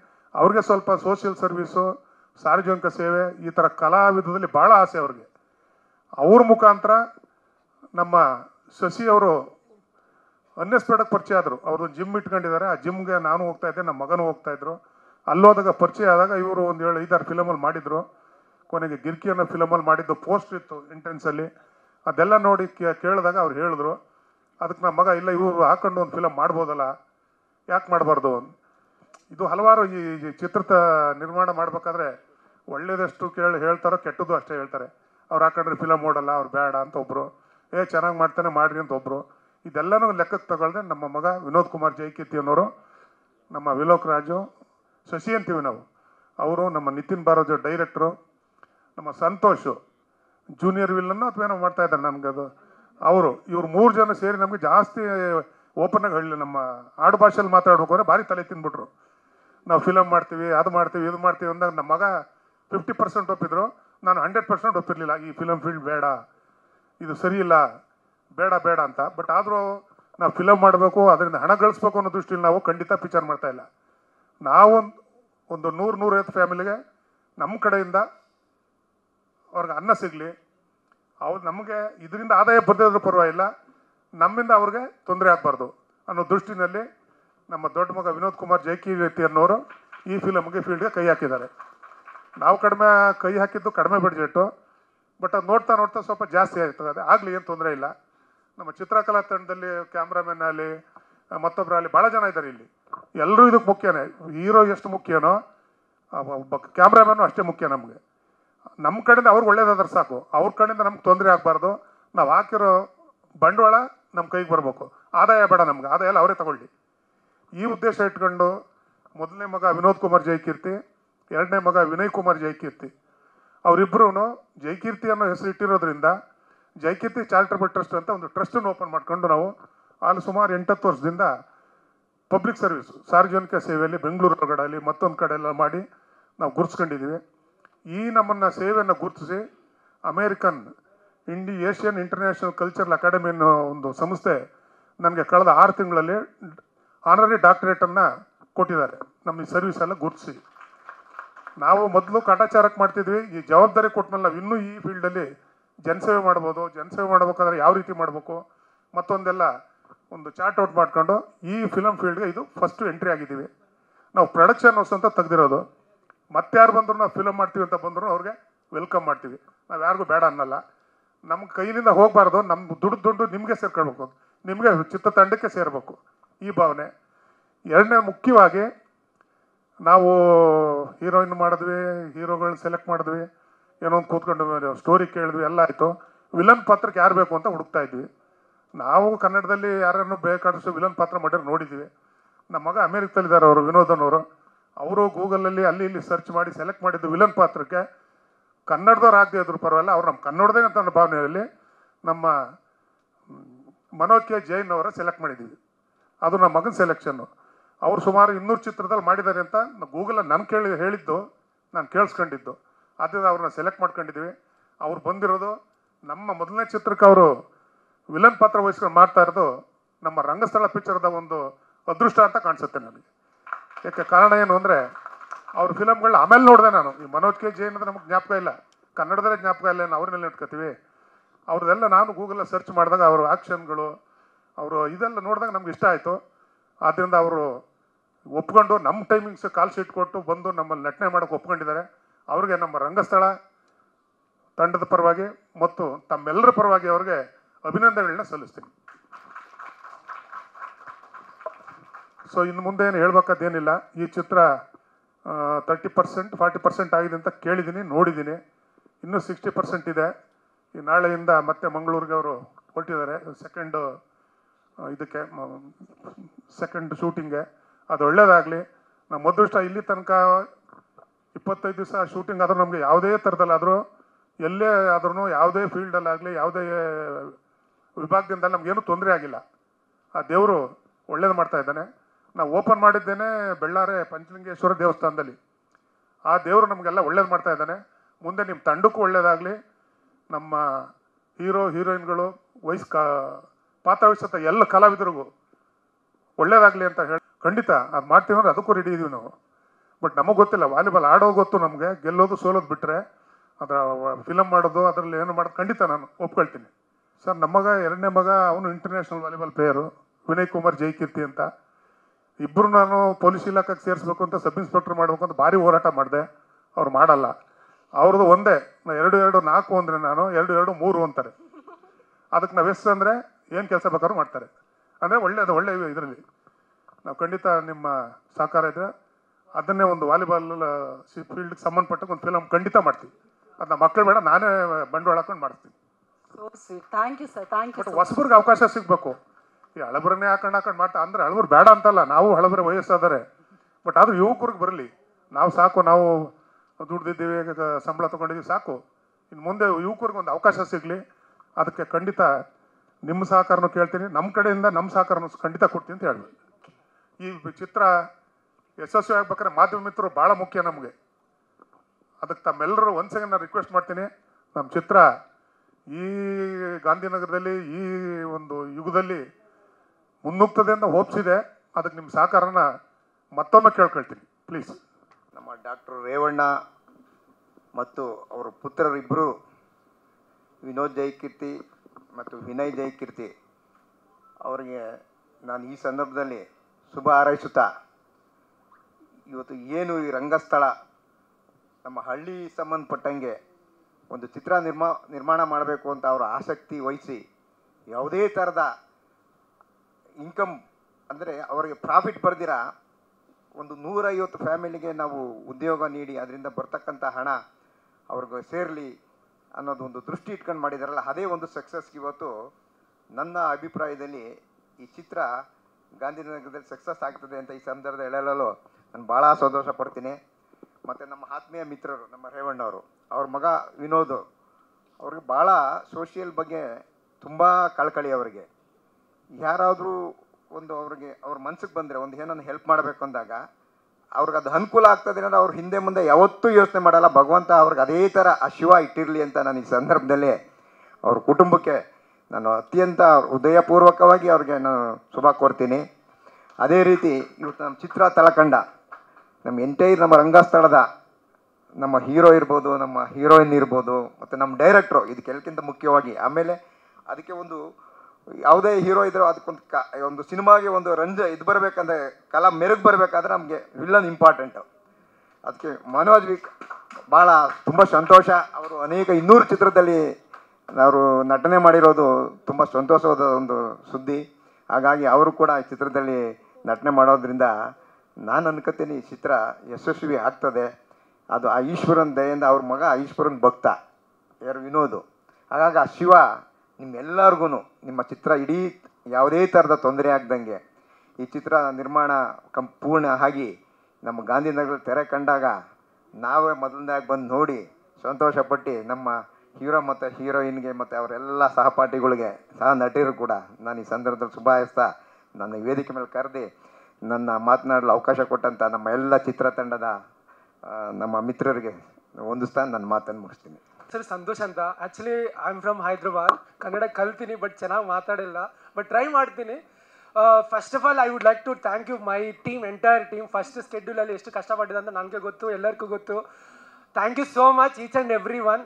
ಅವ್ರಿಗೆ ಸ್ವಲ್ಪ ಸೋಷಿಯಲ್ ಸರ್ವೀಸು ಸಾರ್ವಜನಿಕ ಸೇವೆ ಈ ಥರ ಕಲಾವಿದದಲ್ಲಿ ಭಾಳ ಆಸೆ ಅವ್ರಿಗೆ ಅವ್ರ ಮುಖಾಂತರ ನಮ್ಮ ಶಶಿಯವರು ಅನ್ನೆಸ್ಪೇಡಕ್ಕೆ ಪರಿಚಯ ಆದರು ಅವ್ರದ್ದು ಜಿಮ್ ಇಟ್ಕೊಂಡಿದ್ದಾರೆ ಆ ಜಿಮ್ಗೆ ನಾನು ಹೋಗ್ತಾ ಇದ್ದೆ ನಮ್ಮ ಮಗನೂ ಹೋಗ್ತಾಯಿದ್ರು ಅಲ್ಲೋದಾಗ ಪರಿಚಯ ಆದಾಗ ಇವರು ಒಂದು ಏಳು ಐದಾರು ಫಿಲಮಲ್ಲಿ ಮಾಡಿದರು ಕೊನೆಗೆ ಗಿರ್ಕಿ ಅನ್ನೋ ಫಿಲಮಲ್ಲಿ ಮಾಡಿದ್ದು ಪೋಸ್ಟ್ ಇತ್ತು ಎಂಟ್ರೆನ್ಸಲ್ಲಿ ಅದೆಲ್ಲ ನೋಡಿ ಕೇಳಿದಾಗ ಅವ್ರು ಹೇಳಿದ್ರು ಅದಕ್ಕೆ ನಮ್ಮ ಮಗ ಇಲ್ಲ ಇವರು ಹಾಕೊಂಡು ಒಂದು ಫಿಲಮ್ ಮಾಡ್ಬೋದಲ್ಲ ಯಾಕೆ ಮಾಡಬಾರ್ದು ಇದು ಹಲವಾರು ಈ ಚಿತ್ರದ ನಿರ್ಮಾಣ ಮಾಡಬೇಕಾದ್ರೆ ಒಳ್ಳೇದಷ್ಟು ಕೇಳಿ ಹೇಳ್ತಾರೋ ಕೆಟ್ಟದ್ದು ಅಷ್ಟೇ ಹೇಳ್ತಾರೆ ಅವ್ರು ಹಾಕೊಂಡ್ರೆ ಫಿಲಮ್ ಓಡಲ್ಲ ಅವ್ರು ಬೇಡ ಅಂತ ಒಬ್ಬರು ಏ ಚೆನ್ನಾಗಿ ಮಾಡ್ತಾನೆ ಮಾಡ್ರಿ ಅಂತ ಒಬ್ಬರು ಇದೆಲ್ಲನೂ ಲೆಕ್ಕಕ್ಕೆ ತಗೊಳ್ದೆ ನಮ್ಮ ಮಗ ವಿನೋದ್ ಕುಮಾರ್ ಜೈಕೀರ್ತಿ ಅನ್ನೋರು ನಮ್ಮ ವಿಲೋಕ್ ರಾಜು ಶಶಿ ಅಂತೀವಿ ನಾವು ಅವರು ನಮ್ಮ ನಿತಿನ್ ಬಾರೋಜು ಡೈರೆಕ್ಟ್ರು ನಮ್ಮ ಸಂತೋಷ ಜೂನಿಯರ್ ವಿಲ್ಲನ್ನು ಅಥವಾ ಏನೋ ಮಾಡ್ತಾ ಇದ್ದಾರೆ ನನಗದು ಅವರು ಇವ್ರು ಮೂರು ಜನ ಸೇರಿ ನಮಗೆ ಜಾಸ್ತಿ ಓಪನ್ ಆಗಿ ಹೇಳಿ ನಮ್ಮ ಆಡು ಭಾಷೆಯಲ್ಲಿ ಮಾತಾಡ್ಬೇಕು ಅಂದರೆ ಭಾರಿ ತಲೆ ತಿನ್ಬಿಟ್ರು ನಾವು ಫಿಲಮ್ ಮಾಡ್ತೀವಿ ಅದು ಮಾಡ್ತೀವಿ ಇದು ಮಾಡ್ತೀವಿ ಅಂದಾಗ ನಮ್ಮ ಮಗ ಫಿಫ್ಟಿ ಪರ್ಸೆಂಟ್ ಒಪ್ಪಿದ್ರು ನಾನು ಹಂಡ್ರೆಡ್ ಪರ್ಸೆಂಟ್ ಒಪ್ಪಿರಲಿಲ್ಲ ಈ ಫಿಲಮ್ ಫೀಲ್ಡ್ ಬೇಡ ಇದು ಸರಿಯಿಲ್ಲ ಬೇಡ ಬೇಡ ಅಂತ ಬಟ್ ಆದರೂ ನಾವು ಫಿಲಮ್ ಮಾಡಬೇಕು ಅದರಿಂದ ಹಣ ಗಳಿಸ್ಬೇಕು ಅನ್ನೋ ದೃಷ್ಟಿಯಲ್ಲಿ ನಾವು ಖಂಡಿತ ಪಿಕ್ಚರ್ ಮಾಡ್ತಾ ಇಲ್ಲ ನಾವೊಂದು ಒಂದು ನೂರು ನೂರೈವತ್ತು ಫ್ಯಾಮಿಲಿಗೆ ನಮ್ಮ ಕಡೆಯಿಂದ ಅವ್ರಿಗೆ ಅನ್ನ ಸಿಗಲಿ ಅವ್ರು ನಮಗೆ ಇದರಿಂದ ಆದಾಯ ಬರ್ದಿದ್ರು ಪರವಾಗಿಲ್ಲ ನಮ್ಮಿಂದ ಅವ್ರಿಗೆ ತೊಂದರೆ ಆಗಬಾರ್ದು ಅನ್ನೋ ದೃಷ್ಟಿನಲ್ಲಿ ನಮ್ಮ ದೊಡ್ಡ ಮಗ ವಿನೋದ್ ಕುಮಾರ್ ಜೈಕಿರೆಡ್ಡಿ ಅನ್ನೋರು ಈ ಫಿಲಮ್ಗೆ ಫೀಲ್ಡ್ಗೆ ಕೈ ಹಾಕಿದ್ದಾರೆ ನಾವು ಕಡಿಮೆ ಕೈ ಹಾಕಿದ್ದು ಕಡಿಮೆ ಬಡ್ಜೆಟ್ಟು ಬಟ್ ಅದು ನೋಡ್ತಾ ನೋಡ್ತಾ ಸ್ವಲ್ಪ ಜಾಸ್ತಿ ಆಗ್ತದೆ ಅದೇ ಆಗಲಿ ಏನು ತೊಂದರೆ ಇಲ್ಲ ನಮ್ಮ ಚಿತ್ರಕಲಾ ತಂಡದಲ್ಲಿ ಕ್ಯಾಮ್ರಾಮನ್ ಆಗಲಿ ಮತ್ತೊಬ್ಬರು ಭಾಳ ಜನ ಇದ್ದಾರೆ ಇಲ್ಲಿ ಎಲ್ಲರೂ ಇದಕ್ಕೆ ಮುಖ್ಯನೇ ಹೀರೋ ಎಷ್ಟು ಮುಖ್ಯನೋ ಒಬ್ಬ ಕ್ಯಾಮ್ರಾಮ್ಯಾನು ಅಷ್ಟೇ ಮುಖ್ಯ ನಮಗೆ ನಮ್ಮ ಕಡೆಯಿಂದ ಅವ್ರಿಗೆ ಒಳ್ಳೇದಾದ್ರೆ ಸಾಕು ಅವ್ರ ಕಡೆಯಿಂದ ನಮ್ಗೆ ತೊಂದರೆ ಆಗಬಾರ್ದು ನಾವು ಹಾಕಿರೋ ಬಂಡವಾಳ ನಮ್ಮ ಕೈಗೆ ಬರಬೇಕು ಆದಾಯ ಬೇಡ ನಮ್ಗೆ ಆದಾಯ ಎಲ್ಲ ಅವರೇ ತಗೊಳ್ಳಿ ಈ ಉದ್ದೇಶ ಇಟ್ಕೊಂಡು ಮೊದಲನೇ ಮಗ ವಿನೋದ್ ಕುಮಾರ್ ಜಯಕೀರ್ತಿ ಎರಡನೇ ಮಗ ವಿನಯ್ ಕುಮಾರ್ ಜಯಕೀರ್ತಿ ಅವರಿಬ್ಬರೂ ಜಯಕೀರ್ತಿ ಅನ್ನೋ ಹೆಸರು ಇಟ್ಟಿರೋದ್ರಿಂದ ಜೈಕೀರ್ತಿ ಚಾರಿಟಬಲ್ ಟ್ರಸ್ಟ್ ಅಂತ ಒಂದು ಟ್ರಸ್ಟನ್ನು ಓಪನ್ ಮಾಡಿಕೊಂಡು ನಾವು ಅಲ್ಲಿ ಸುಮಾರು ಎಂಟತ್ತು ವರ್ಷದಿಂದ ಪಬ್ಲಿಕ್ ಸರ್ವಿಸ್ ಸಾರ್ವಜನಿಕ ಸೇವೆಯಲ್ಲಿ ಬೆಂಗಳೂರು ಹೊರಗಡೆ ಮತ್ತೊಂದು ಕಡೆ ಎಲ್ಲ ಮಾಡಿ ನಾವು ಗುರುತಿಸ್ಕೊಂಡಿದ್ದೀವಿ ಈ ನಮ್ಮನ್ನು ಸೇವೆಯನ್ನು ಗುರುತಿಸಿ American Indie Asian International Cultural Academy ಅನ್ನೋ ಒಂದು ಸಂಸ್ಥೆ ನನಗೆ ಕಳೆದ ಆರು ತಿಂಗಳಲ್ಲಿ ಆನರರಿ ಡಾಕ್ಟರೇಟನ್ನು ಕೊಟ್ಟಿದ್ದಾರೆ ನಮ್ಮ ಈ ಸರ್ವಿಸ್ ಎಲ್ಲ ಗುರುತಿಸಿ ನಾವು ಮೊದಲು ಕಾಟಾಚಾರಕ್ಕೆ ಮಾಡ್ತಿದ್ವಿ ಈ ಜವಾಬ್ದಾರಿ ಕೊಟ್ಟಮೇಲೆ ನಾವು ಇನ್ನೂ ಈ ಫೀಲ್ಡಲ್ಲಿ ಜನಸೇವೆ ಮಾಡ್ಬೋದು ಜನಸೇವೆ ಮಾಡ್ಬೇಕಾದ್ರೆ ಯಾವ ರೀತಿ ಮಾಡಬೇಕು ಮತ್ತೊಂದೆಲ್ಲ ಒಂದು ಚಾರ್ಟ್ ಔಟ್ ಮಾಡ್ಕೊಂಡು ಈ ಫಿಲಮ್ ಫೀಲ್ಡ್ಗೆ ಇದು ಫಸ್ಟ್ ಎಂಟ್ರಿ ಆಗಿದ್ದೀವಿ ನಾವು ಪ್ರೊಡಕ್ಷನ್ ಹೌಸ್ ಅಂತ ತೆಗ್ದಿರೋದು ಮತ್ತಾರು ಬಂದರೂ ನಾವು ಫಿಲಮ್ ಮಾಡ್ತೀವಿ ಅಂತ ಬಂದರೂ ಅವ್ರಿಗೆ ವೆಲ್ಕಮ್ ಮಾಡ್ತೀವಿ ನಾವು ಯಾರಿಗೂ ಬೇಡ ಅನ್ನಲ್ಲ ನಮ್ಮ ಕೈಲಿಂದ ಹೋಗಬಾರ್ದು ನಮ್ಮ ದುಡ್ಡು ದುಡ್ಡು ನಿಮಗೆ ಸೇರ್ಕೊಳ್ಬೇಕು ನಿಮಗೆ ಚಿತ್ರ ತಂಡಕ್ಕೆ ಸೇರಬೇಕು ಈ ಭಾವನೆ ಎರಡನೇ ಮುಖ್ಯವಾಗಿ ನಾವು ಹೀರೋಯಿನ್ ಮಾಡಿದ್ವಿ ಹೀರೋಗಳನ್ನ ಸೆಲೆಕ್ಟ್ ಮಾಡಿದ್ವಿ ಏನೋ ಒಂದು ಕೂತ್ಕೊಂಡು ಸ್ಟೋರಿ ಕೇಳಿದ್ವಿ ಎಲ್ಲ ಆಯಿತು ವಿಲನ್ ಪಾತ್ರಕ್ಕೆ ಯಾರು ಬೇಕು ಅಂತ ಹುಡುಕ್ತಾ ಇದ್ವಿ ನಾವು ಕನ್ನಡದಲ್ಲಿ ಯಾರನ್ನು ಬೇಕಾದಷ್ಟು ವಿಲನ್ ಪಾತ್ರ ಮಾಡಿರೋ ನೋಡಿದ್ದೀವಿ ನಮ್ಮ ಮಗ ಅಮೇರಿಕದಲ್ಲಿದ್ದಾರೆ ಅವರು ವಿನೋದನವರು ಅವರು ಗೂಗಲಲ್ಲಿ ಅಲ್ಲಿ ಇಲ್ಲಿ ಸರ್ಚ್ ಮಾಡಿ ಸೆಲೆಕ್ಟ್ ಮಾಡಿದ್ದು ವಿಲನ್ ಪಾತ್ರಕ್ಕೆ ಕನ್ನಡದವ್ರು ಆಗದೆ ಇದ್ರು ಪರವಾಗಿಲ್ಲ ಅವ್ರು ನಮ್ಮ ಕನ್ನಡದೇ ಅಂತ ಭಾವನೆಯಲ್ಲಿ ನಮ್ಮ ಮನೋಜ್ ಕೆ ಜೈನ್ ಅವರ ಸೆಲೆಕ್ಟ್ ಮಾಡಿದ್ದೀವಿ ಅದು ನಮ್ಮ ಮಗನ ಸೆಲೆಕ್ಷನ್ನು ಅವರು ಸುಮಾರು ಇನ್ನೂರು ಚಿತ್ರದಲ್ಲಿ ಮಾಡಿದ್ದಾರೆ ಅಂತ ಗೂಗಲಲ್ಲಿ ನಾನು ಕೇಳಿ ಹೇಳಿದ್ದು ನಾನು ಕೇಳಿಸ್ಕೊಂಡಿದ್ದು ಆದ್ದರಿಂದ ಅವ್ರನ್ನ ಸೆಲೆಕ್ಟ್ ಮಾಡ್ಕೊಂಡಿದ್ದೀವಿ ಅವ್ರು ಬಂದಿರೋದು ನಮ್ಮ ಮೊದಲನೇ ಚಿತ್ರಕ್ಕೆ ಅವರು ವಿಲನ್ ಪಾತ್ರ ವಹಿಸ್ಕೊಂಡು ಮಾಡ್ತಾ ಇರೋದು ನಮ್ಮ ರಂಗಸ್ಥಳ ಪಿಕ್ಚರ್ದ ಒಂದು ಅದೃಷ್ಟ ಅಂತ ಕಾಣಿಸುತ್ತೆ ನನಗೆ ಯಾಕೆ ಕಾರಣ ಏನು ಅಂದರೆ ಅವ್ರ ಫಿಲಮ್ಗಳನ್ನ ಆಮೇಲೆ ನೋಡಿದೆ ನಾನು ಈ ಮನೋಜ್ ಕೆ ಜಿ ಏನಂದ್ರೆ ನಮಗೆ ಜ್ಞಾಪಕ ಇಲ್ಲ ಕನ್ನಡದಲ್ಲೇ ಜ್ಞಾಪಕ ಇಲ್ಲ ನಾವು ಅವ್ರನ್ನೆಲ್ಲ ಇಟ್ಕೋತೀವಿ ಅವ್ರದೆಲ್ಲ ನಾನು ಗೂಗಲಲ್ಲಿ ಸರ್ಚ್ ಮಾಡಿದಾಗ ಅವರು ಆ್ಯಕ್ಷನ್ಗಳು ಅವರು ಇದೆಲ್ಲ ನೋಡಿದಾಗ ನಮ್ಗೆ ಇಷ್ಟ ಆಯಿತು ಆದ್ದರಿಂದ ಅವರು ಒಪ್ಕೊಂಡು ನಮ್ಮ ಟೈಮಿಂಗ್ಸ್ ಕಾಲ್ ಶೀಟ್ ಕೊಟ್ಟು ಬಂದು ನಮ್ಮಲ್ಲಿ ನಟನೆ ಮಾಡೋಕ್ಕೆ ಒಪ್ಕೊಂಡಿದ್ದಾರೆ ಅವ್ರಿಗೆ ನಮ್ಮ ರಂಗಸ್ಥಳ ತಂಡದ ಪರವಾಗಿ ಮತ್ತು ತಮ್ಮೆಲ್ಲರ ಪರವಾಗಿ ಅವ್ರಿಗೆ ಅಭಿನಂದನೆಗಳನ್ನ ಸಲ್ಲಿಸ್ತೀನಿ ಸೊ ಇನ್ನು ಮುಂದೆ ಏನು ಹೇಳ್ಬೇಕಾದೇನಿಲ್ಲ ಈ ಚಿತ್ರ ತರ್ಟಿ ಪರ್ಸೆಂಟ್ ಫಾರ್ಟಿ ಪರ್ಸೆಂಟ್ ಆಗಿದೆ ಅಂತ ಕೇಳಿದ್ದೀನಿ ನೋಡಿದ್ದೀನಿ ಇನ್ನೂ ಸಿಕ್ಸ್ಟಿ ಪರ್ಸೆಂಟ್ ಇದೆ ಈ ನಾಳೆಯಿಂದ ಮತ್ತೆ ಮಂಗಳೂರಿಗೆ ಅವರು ಹೊರಟಿದ್ದಾರೆ ಸೆಕೆಂಡು ಇದಕ್ಕೆ ಸೆಕೆಂಡ್ ಶೂಟಿಂಗ್ಗೆ ಅದು ಒಳ್ಳೇದಾಗಲಿ ನಮ್ಮ ಅದೃಷ್ಟ ಇಲ್ಲಿ ತನಕ ಇಪ್ಪತ್ತೈದು ದಿವಸ ಶೂಟಿಂಗ್ ಆದರೂ ನಮಗೆ ಯಾವುದೇ ಥರದಲ್ಲಾದರೂ ಎಲ್ಲೇ ಆದ್ರೂ ಯಾವುದೇ ಫೀಲ್ಡಲ್ಲಾಗಲಿ ಯಾವುದೇ ವಿಭಾಗದಿಂದ ನಮ್ಗೇನು ತೊಂದರೆ ಆಗಿಲ್ಲ ಆ ದೇವರು ಒಳ್ಳೇದು ಮಾಡ್ತಾ ಇದ್ದಾನೆ ನಾವು ಓಪನ್ ಮಾಡಿದ್ದೇನೆ ಬೆಳ್ಳಾರೆ ಪಂಚಲಿಂಗೇಶ್ವರ ದೇವಸ್ಥಾನದಲ್ಲಿ ಆ ದೇವರು ನಮಗೆಲ್ಲ ಒಳ್ಳೇದು ಮಾಡ್ತಾ ಇದ್ದಾನೆ ಮುಂದೆ ನಿಮ್ಮ ತಂಡಕ್ಕೂ ಒಳ್ಳೇದಾಗಲಿ ನಮ್ಮ ಹೀರೋ ಹೀರೋಯಿನ್ಗಳು ವಯಸ್ಸು ಕಾ ಪಾತ್ರವಹಿಸುತ್ತ ಎಲ್ಲ ಕಲಾವಿದರಿಗೂ ಒಳ್ಳೇದಾಗಲಿ ಅಂತ ಹೇಳಿ ಖಂಡಿತ ಅದು ಮಾಡ್ತೀವಿ ಅಂದರೆ ಅದಕ್ಕೂ ರೆಡಿ ಇದೀವಿ ನಾವು ಬಟ್ ನಮಗೆ ಗೊತ್ತಿಲ್ಲ ವಾಲಿಬಾಲ್ ಆಡೋದು ಗೊತ್ತು ನಮಗೆ ಗೆಲ್ಲೋದು ಸೋಲೋದು ಬಿಟ್ಟರೆ ಅದರ ಫಿಲಮ್ ಮಾಡೋದು ಅದರಲ್ಲಿ ಏನು ಮಾಡೋದು ಖಂಡಿತ ನಾನು ಒಪ್ಕೊಳ್ತೀನಿ ಸರ್ ನಮ್ಮ ಮಗ ಎರಡನೇ ಮಗ ಅವನು international volleyball player Vinay Kumar Jaikeerthi ಅಂತ ಇಬ್ಬರು ನಾನು ಪೊಲೀಸ್ ಇಲಾಖೆಗೆ ಸೇರಿಸ್ಬೇಕು ಅಂತ ಸಬ್ ಇನ್ಸ್ಪೆಕ್ಟರ್ ಮಾಡಬೇಕು ಅಂತ ಭಾರಿ ಹೋರಾಟ ಮಾಡಿದೆ ಅವ್ರು ಮಾಡಲ್ಲ ಅವ್ರದ್ದು ಒಂದೇ ಎರಡು ಎರಡು ನಾಲ್ಕು ಅಂದರೆ ನಾನು ಎರಡು ಎರಡು ಮೂರು ಅಂತಾರೆ ಅದಕ್ಕೆ ನಾವು ಎಷ್ಟು ಅಂದರೆ ಏನು ಕೆಲಸ ಬೇಕಾದ್ರೂ ಮಾಡ್ತಾರೆ ಅಂದರೆ ಒಳ್ಳೆಯದು ಒಳ್ಳೆಯ ಒಳ್ಳೆ ಇದರಲ್ಲಿ ನಾವು ಖಂಡಿತ ನಿಮ್ಮ ಸಹಕಾರ ಇದ್ದರೆ ಅದನ್ನೇ ಒಂದು ವಾಲಿಬಾಲ್ ಫೀಲ್ಡ್ಗೆ ಸಂಬಂಧಪಟ್ಟಕ್ಕೆ ಒಂದು ಫಿಲಮ್ ಖಂಡಿತ ಮಾಡ್ತೀವಿ ಅದನ್ನ ಮಕ್ಕಳು ಬೇಡ ನಾನೇ ಬಂಡವಾಳ ಹಾಕೊಂಡು ಮಾಡ್ತೀನಿ so you sir thank you ಅವಕಾಶ ಸಿಗಬೇಕು ಈ ಹಳಬರನ್ನೇ ಹಾಕೊಂಡು ಹಾಕೊಂಡು ಮಾಡ್ತಾ ಅಂದ್ರೆ ಹಳಬರು ಬೇಡ ಅಂತಲ್ಲ ನಾವು ಹಳಬರ ವಯಸ್ಸಾದರೆ ಬಟ್ ಆದರೂ ಯುವಕರಿಗೆ ಬರಲಿ ನಾವು ಸಾಕು ನಾವು ದುಡ್ದಿದ್ದೀವಿ ಸಂಬಳ ತೊಗೊಂಡಿದ್ದೀವಿ ಸಾಕು ಇನ್ನು ಮುಂದೆ ಯುವಕರಿಗೆ ಒಂದು ಅವಕಾಶ ಸಿಗಲಿ ಅದಕ್ಕೆ ಖಂಡಿತ ನಿಮ್ಮ ಸಹಕಾರನು ಕೇಳ್ತೀನಿ ನಮ್ಮ ಕಡೆಯಿಂದ ನಮ್ಮ ಸಹಕಾರನು ಖಂಡಿತ ಕೊಡ್ತೀನಿ ಅಂತ ಹೇಳ್ಬೇಕು ಈ ಚಿತ್ರ ಯಶಸ್ವಿ ಆಗ್ಬೇಕಾದ್ರೆ ಮಾಧ್ಯಮ ಮಿತ್ರರು ಭಾಳ ಮುಖ್ಯ ನಮಗೆ ಅದಕ್ಕೆ ತಮ್ಮೆಲ್ಲರೂ ಒಂದು ಸೆಕೆಂಡ್ ರಿಕ್ವೆಸ್ಟ್ ಮಾಡ್ತೀನಿ ನಮ್ಮ ಚಿತ್ರ ಈ ಗಾಂಧಿನಗರದಲ್ಲಿ ಈ ಒಂದು ಯುಗದಲ್ಲಿ ಮುನ್ನುಗ್ತದೆ ಅಂತ ಹೋಪ್ಸಿದೆ ಅದಕ್ಕೆ ನಿಮ್ಮ ಸಹಕಾರನ ಮತ್ತೊಮ್ಮೆ ಕೇಳ್ಕೊಳ್ತೀನಿ ಪ್ಲೀಸ್ ನಮ್ಮ ಡಾಕ್ಟರ್ ರೇವಣ್ಣ ಮತ್ತು ಅವರ ಪುತ್ರರಿಬ್ಬರು ವಿನೋದ್ ಜಯಕೀರ್ತಿ ಮತ್ತು ವಿನಯ್ ಜಯಕೀರ್ತಿ ಅವರಿಗೆ ನಾನು ಈ ಸಂದರ್ಭದಲ್ಲಿ ಶುಭ ಹಾರೈಸುತ್ತಾ ಇವತ್ತು ಏನು ಈ ರಂಗಸ್ಥಳ ನಮ್ಮ ಹಳ್ಳಿ ಸಂಬಂಧಪಟ್ಟಂಗೆ ಒಂದು ಚಿತ್ರ ನಿರ್ಮಾ ನಿರ್ಮಾಣ ಮಾಡಬೇಕು ಅಂತ ಅವರ ಆಸಕ್ತಿ ವಹಿಸಿ ಯಾವುದೇ ಥರದ ಇನ್ಕಮ್ ಅಂದರೆ ಅವರಿಗೆ ಪ್ರಾಫಿಟ್ ಬರೆದಿರ ಒಂದು ನೂರೈವತ್ತು ಫ್ಯಾಮಿಲಿಗೆ ನಾವು ಉದ್ಯೋಗ ನೀಡಿ ಅದರಿಂದ ಬರ್ತಕ್ಕಂಥ ಹಣ ಅವ್ರಿಗೆ ಸೇರಲಿ ಅನ್ನೋದು ಒಂದು ದೃಷ್ಟಿ ಇಟ್ಕೊಂಡು ಮಾಡಿದಾರಲ್ಲ ಅದೇ ಒಂದು ಸಕ್ಸಸ್ಗೆ ಇವತ್ತು ನನ್ನ ಅಭಿಪ್ರಾಯದಲ್ಲಿ ಈ ಚಿತ್ರ ಗಾಂಧಿನಗರದಲ್ಲಿ ಸಕ್ಸಸ್ ಆಗ್ತದೆ ಅಂತ ಈ ಸಂದರ್ಭದಲ್ಲಿ ಹೇಳಲು ನಾನು ಭಾಳ ಸಂತೋಷ ಪಡ್ತೀನಿ ಮತ್ತು ನಮ್ಮ ಆತ್ಮೀಯ ಮಿತ್ರರು ನಮ್ಮ ರೇವಣ್ಣ ಅವರು ಅವ್ರ ಮಗ ವಿನೋದ್ ಅವ್ರಿಗೆ ಭಾಳ ಸೋಷಿಯಲ್ ಬಗ್ಗೆ ತುಂಬ ಕಳ್ಕಳಿ ಅವರಿಗೆ ಯಾರಾದರೂ ಒಂದು ಅವ್ರಿಗೆ ಅವ್ರ ಮನಸ್ಸಿಗೆ ಬಂದರೆ ಒಂದು ಏನನ್ನು ಹೆಲ್ಪ್ ಮಾಡಬೇಕು ಅಂದಾಗ ಅವ್ರಿಗೆ ಅದು ಅನುಕೂಲ ಆಗ್ತದೆ ಅಂದರೆ ಅವ್ರ ಹಿಂದೆ ಮುಂದೆ ಯಾವತ್ತೂ ಯೋಚನೆ ಮಾಡಲ್ಲ ಭಗವಂತ ಅವ್ರಿಗೆ ಅದೇ ಥರ ಆ ಶಿವ ಇಟ್ಟಿರಲಿ ಅಂತ ನಾನು ಈ ಸಂದರ್ಭದಲ್ಲಿ ಅವ್ರ ಕುಟುಂಬಕ್ಕೆ ನಾನು ಅತ್ಯಂತ ಹೃದಯಪೂರ್ವಕವಾಗಿ ಅವ್ರಿಗೆ ನಾನು ಶುಭ ಕೋರ್ತೀನಿ ಅದೇ ರೀತಿ ಇವತ್ತು ನಮ್ಮ ಚಿತ್ರ ತಳಕಂಡ ನಮ್ಮ ಎಂಟೈರ್ ನಮ್ಮ ರಂಗಸ್ಥಳದ ನಮ್ಮ ಹೀರೋ ಇರ್ಬೋದು ನಮ್ಮ ಹೀರೋಯಿನ್ ಇರ್ಬೋದು ಮತ್ತು ನಮ್ಮ ಡೈರೆಕ್ಟ್ರು ಇದಕ್ಕೆಲ್ಲಕ್ಕಿಂತ ಮುಖ್ಯವಾಗಿ ಆಮೇಲೆ ಅದಕ್ಕೆ ಒಂದು ಯಾವುದೇ ಹೀರೋ ಇದ್ದರೂ ಅದಕ್ಕೊಂದು ಕ ಒಂದು ಸಿನಿಮಾಗೆ ಒಂದು ರಂಜ ಇದು ಬರಬೇಕಂದ್ರೆ ಕಲಾ ಮೆರುಗು ಬರಬೇಕಾದ್ರೆ ನಮಗೆ ವಿಲ್ಲನ್ ಇಂಪಾರ್ಟೆಂಟು ಅದಕ್ಕೆ ಮನೋಜ್ ವಿಕ್ ಭಾಳ ತುಂಬ ಸಂತೋಷ ಅವರು ಅನೇಕ ಇನ್ನೂರು ಚಿತ್ರದಲ್ಲಿ ಅವರು ನಟನೆ ಮಾಡಿರೋದು ತುಂಬ ಸಂತೋಷವಾದ ಒಂದು ಸುದ್ದಿ ಹಾಗಾಗಿ ಅವರು ಕೂಡ ಈ ಚಿತ್ರದಲ್ಲಿ ನಟನೆ ಮಾಡೋದ್ರಿಂದ ನಾನು ಅನ್ಕೋತೀನಿ ಈ ಚಿತ್ರ ಯಶಸ್ವಿ ಆಗ್ತದೆ ಅದು ಆ ಈಶ್ವರನ ದಯೆಯಿಂದ ಅವ್ರ ಮಗ ಈಶ್ವರನ ಭಕ್ತ ಯಾರು ವಿನೋದು ಹಾಗಾಗಿ ಆ ಶಿವ ನಿಮ್ಮೆಲ್ಲರಿಗೂ ನಿಮ್ಮ ಚಿತ್ರ ಇಡೀ ಯಾವುದೇ ಥರದ ತೊಂದರೆ ಆಗ್ದಂಗೆ ಈ ಚಿತ್ರ ನಿರ್ಮಾಣ ಕಂಪೂರ್ಣ ಆಗಿ ನಮ್ಮ ಗಾಂಧಿನಗರ ತೆರೆ ಕಂಡಾಗ ನಾವೇ ಮೊದಲನೇದಾಗಿ ಬಂದು ನೋಡಿ ಸಂತೋಷಪಟ್ಟು ನಮ್ಮ ಹೀರೋ ಮತ್ತು ಹೀರೋಯಿನ್ಗೆ ಮತ್ತು ಅವರೆಲ್ಲ ಸಹಪಾಠಿಗಳಿಗೆ ಸಹ ನಟಿಯರು ಕೂಡ ನಾನು ಈ ಸಂದರ್ಭದಲ್ಲಿ ಶುಭಾಯಿಸ್ತಾ ನನ್ನ ವೇದಿಕೆ ಮೇಲೆ ಕರೆದು ನನ್ನ ಮಾತನಾಡಲು ಅವಕಾಶ ಕೊಟ್ಟಂಥ ನಮ್ಮ ಎಲ್ಲ ಚಿತ್ರತಂಡದ ನಮ್ಮ ಮಿತ್ರರಿಗೆ ಒಂದು ಸ್ಥಾನ ನನ್ನ ಮಾತನ್ನು ಮುಗಿಸ್ತೀನಿ ಸರ್ ಸಂತೋಷ್ ಅಂತ actually I am from Hyderabad Kannada ಕಲ್ತೀನಿ ಬಟ್ ಚೆನ್ನಾಗಿ ಮಾತಾಡಿಲ್ಲ ಬಟ್ ಟ್ರೈ ಮಾಡ್ತೀನಿ first of all I would like to thank you my team entire team first ಸ್ಕೆಡ್ಯೂಲಲ್ಲಿ ಎಷ್ಟು ಕಷ್ಟಪಟ್ಟಿದೆ ಅಂತ ನನಗೆ ಗೊತ್ತು ಎಲ್ಲರಿಗೂ ಗೊತ್ತು thank you so much each and every one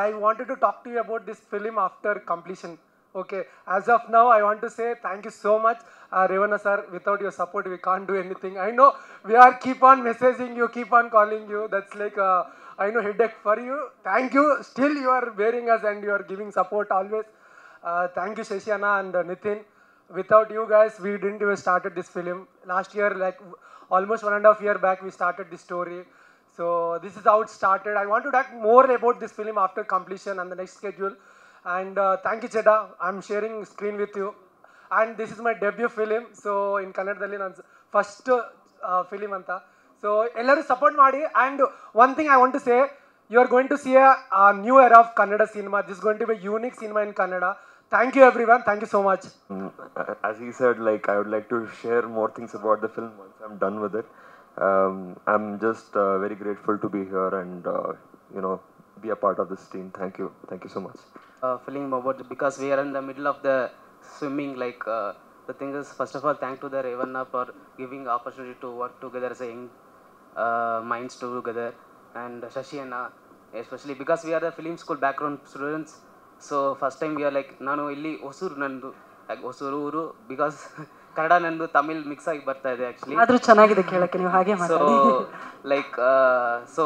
I wanted to talk to you about this film after completion okay as of now I want to say thank you so much uh, Revana sir, without your support, we can't do anything. I know we are keep on messaging you, keep on calling you. That's like, a, uh, I know headache for you. Thank you. Still you are bearing us and you are giving support always. Uh, thank you, Sheshiana and uh, Nitin. Without you guys, we didn't even started this film. Last year, like almost one and a half year back, we started this story. So this is how it started. I want to talk more about this film after completion and the next schedule. And uh, thank you, Cheda. I'm sharing screen with you. And this is and this is my debut film so is ಕನ್ನಡದಲ್ಲಿ ನಾನು first film ಅಂತ so ಎಲ್ಲರೂ support ಮಾಡಿ and one thing I want to say you are a new era of kannada cinema this is going to be a unique cinema in kannada thank you everyone thank you so much mm, as he said like i would like to share more things about the film once i'm done with it um, i'm just uh, very grateful to be here and uh, you know be a part of this team thank you thank you so much uh, feeling about because we are in the middle of the swimming like uh, the thing is first of all thank to the Ravana for giving opportunity to work together as a young uh, minds together and Shashi and uh, especially because we are the film school background students so first time we are like illi ಇಲ್ಲಿ nandu like Hosur ಊರು because Kannada ನಂದು Tamil mix ಆಗಿ ಬರ್ತಾ ಇದೆ actually ಆದ್ರೂ ಚೆನ್ನಾಗಿದೆ ಕೇಳಕ್ಕೆ ನೀವು ಹಾಗೆ so like so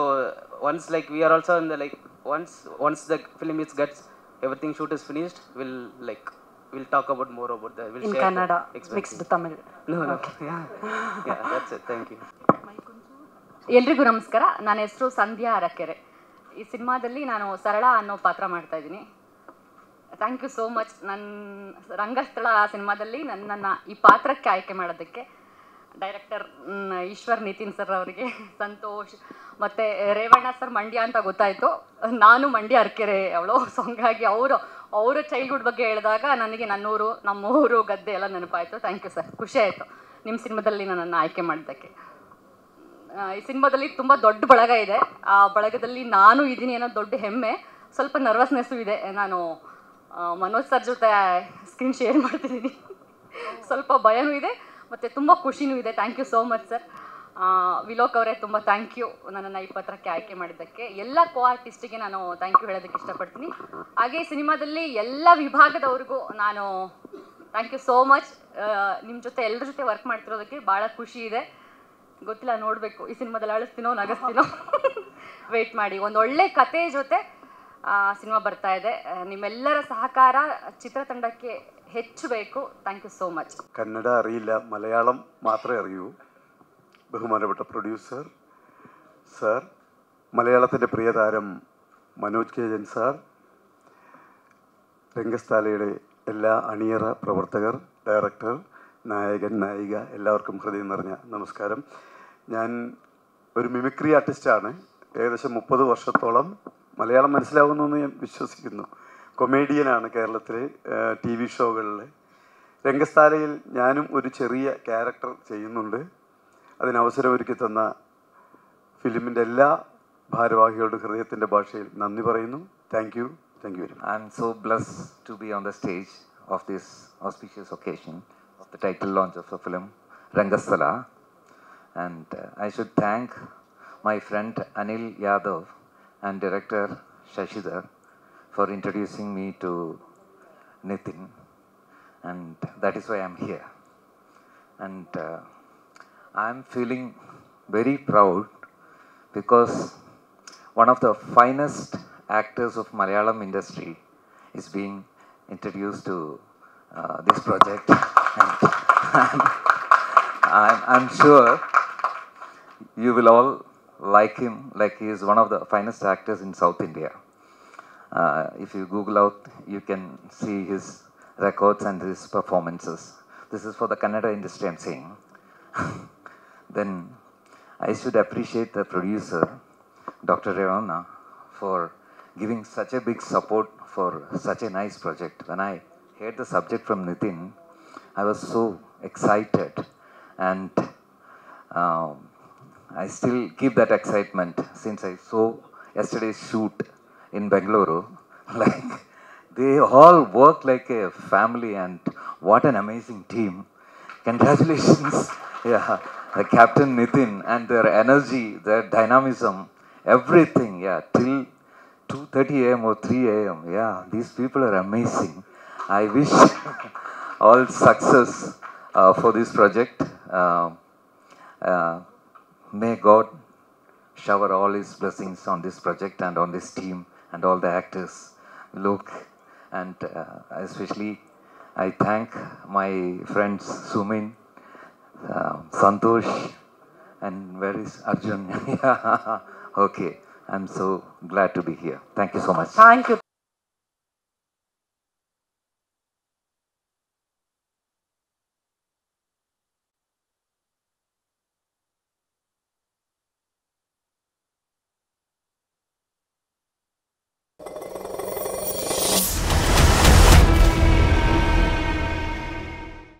once like we are also in the like once once the film is gets everything shoot is finished will like will talk about more about that. We'll in Kannada, Tamil. No, Okay. Yeah. that's it. ಎಲ್ರಿಗೂ ನಮಸ್ಕಾರ ನನ್ನ ಹೆಸರು ಸಂಧ್ಯಾ ಅರಕೆರೆ ಈ ಸಿನಿಮಾದಲ್ಲಿ ನಾನು ಸರಳ ಅನ್ನೋ ಪಾತ್ರ ಮಾಡ್ತಾ ಇದ್ದೀನಿ ಥ್ಯಾಂಕ್ ಯು ಸೋ ಮಚ್ ನನ್ನ ರಂಗಸ್ಥಳ ಸಿನಿಮಾದಲ್ಲಿ ನನ್ನ ಈ ಪಾತ್ರಕ್ಕೆ ಆಯ್ಕೆ ಮಾಡೋದಕ್ಕೆ ಡೈರೆಕ್ಟರ್ ಈಶ್ವರ್ ನಿತಿನ್ ಸರ್ ಅವರಿಗೆ ಸಂತೋಷ್ ಮತ್ತೆ ರೇವಣ್ಣ ಸರ್ ಮಂಡ್ಯ ಅಂತ ಗೊತ್ತಾಯ್ತು ನಾನು ಮಂಡ್ಯ ಅರ್ಕೆರೆ ಅವಳು ಸೊ ಹಂಗಾಗಿ ಅವರು ಅವರ ಚೈಲ್ಡ್ಹುಡ್ ಬಗ್ಗೆ ಹೇಳಿದಾಗ ನನಗೆ ನನ್ನೂರು ನಮ್ಮೂರು ಗದ್ದೆ ಎಲ್ಲ ನೆನಪಾಯಿತು ಥ್ಯಾಂಕ್ ಯು ಸರ್ ಖುಷಿ ಆಯಿತು ನಿಮ್ಮ ಸಿನಿಮಾದಲ್ಲಿ ನನ್ನನ್ನು ಆಯ್ಕೆ ಮಾಡಿದ್ದಕ್ಕೆ ಈ ಸಿನಿಮಾದಲ್ಲಿ ತುಂಬ ದೊಡ್ಡ ಬಳಗ ಇದೆ ಆ ಬಳಗದಲ್ಲಿ ನಾನು ಇದ್ದೀನಿ ಅನ್ನೋ ದೊಡ್ಡ ಹೆಮ್ಮೆ ಸ್ವಲ್ಪ ನರ್ವಸ್ನೆಸ್ಸು ಇದೆ ನಾನು ಮನೋಜ್ ಸರ್ ಜೊತೆ ಸ್ಕ್ರೀನ್ ಶೇರ್ ಮಾಡ್ತಿದ್ದೀನಿ ಸ್ವಲ್ಪ ಭಯನೂ ಇದೆ ಮತ್ತು ತುಂಬ ಖುಷಿನೂ ಇದೆ thank you so much sir Vilok ಅವರೇ ತುಂಬ ಥ್ಯಾಂಕ್ ಯು ನನ್ನನ್ನು ಈ ಪತ್ರಕ್ಕೆ ಆಯ್ಕೆ ಮಾಡಿದ್ದಕ್ಕೆ ಎಲ್ಲ ಕೋ ಆರ್ಟಿಸ್ಟ್ಗೆ ನಾನು ಥ್ಯಾಂಕ್ ಯು ಹೇಳೋದಕ್ಕೆ ಇಷ್ಟಪಡ್ತೀನಿ ಹಾಗೆ ಸಿನಿಮಾದಲ್ಲಿ ಎಲ್ಲ ವಿಭಾಗದವ್ರಿಗೂ ನಾನು ಥ್ಯಾಂಕ್ ಯು ಸೋ ಮಚ್ ನಿಮ್ಮ ಜೊತೆ ಎಲ್ಲರ ಜೊತೆ ವರ್ಕ್ ಮಾಡ್ತಿರೋದಕ್ಕೆ ಭಾಳ ಖುಷಿ ಇದೆ ಗೊತ್ತಿಲ್ಲ ನೋಡಬೇಕು ಈ ಸಿನಿಮಾದಲ್ಲಿ ಅಳಿಸ್ತೀನೋ ನಗಸ್ತೀನೋ ವೆಯ್ಟ್ ಮಾಡಿ ಒಂದು ಒಳ್ಳೆ ಕತೆ ಜೊತೆ ಸಿನಿಮಾ ಬರ್ತಾ ಇದೆ ನಿಮ್ಮೆಲ್ಲರ ಸಹಕಾರ ಚಿತ್ರತಂಡಕ್ಕೆ ಹೆಚ್ಚು ಬೇಕು thank you so much Kannada ಅರಿಯಿಲ್ಲ ಮಲಯಾಳಂ ಮಾತ್ರ ಅರಿಯು ബഹുമാനപ്പെട്ട പ്രൊഡ്യൂസർ സാർ മലയാളത്തിൻ്റെ പ്രിയതാരം മനോജ് കെ ജൻ സാർ രംഗസ്ഥാലയുടെ എല്ലാ അണിയറ പ്രവർത്തകർ ഡയറക്ടർ നായകൻ നായിക എല്ലാവർക്കും ഹൃദയം നിറഞ്ഞ നമസ്കാരം ഞാൻ ഒരു മിമിക്രി ആർട്ടിസ്റ്റാണ് ഏകദേശം മുപ്പത് വർഷത്തോളം മലയാളം എന്ന് ഞാൻ വിശ്വസിക്കുന്നു കൊമേഡിയനാണ് കേരളത്തിലെ ടി വി ഷോകളിൽ രംഗസ്ഥാലയിൽ ഞാനും ഒരു ചെറിയ ക്യാരക്ടർ ചെയ്യുന്നുണ്ട് അതിനവസരമൊരുക്കി തന്ന ഫിലിമിൻ്റെ എല്ലാ ഭാരവാഹികളുടെ ഹൃദയത്തിൻ്റെ ഭാഷയിൽ നന്ദി പറയുന്നു thank you thank you very much I'm so bless to be on the stage of this auspicious occasion of the title launch of the film Rangasthala and I should thank my friend Anil Yadav and director Shashidhar for introducing me to Nitin and that is why I'm here. And uh, I am feeling very proud because one of the finest actors of Malayalam industry is being introduced to uh, this project. I'm, I'm, I'm sure you will all like him, like he is one of the finest actors in South India. Uh, if you Google out, you can see his records and his performances. This is for the Kannada industry, I'm saying. then I should appreciate the producer, Dr. Revana, for giving such a big support for such a nice project. When I heard the subject from Nitin, I was so excited and um, I still keep that excitement since I saw yesterday's shoot in Bangalore. Like they all work like a family and what an amazing team. Congratulations. yeah uh, Captain Nitin and their energy, their dynamism, everything, yeah, till 2.30 a.m. or 3 a.m. Yeah, these people are amazing. I wish all success uh, for this project. Um, uh, may God shower all his blessings on this project and on this team and all the actors. Look, and uh, especially I thank my friends Sumin, uh, Santosh and where is Arjun? yeah. okay, I'm so glad to be here. Thank you so much. Thank you.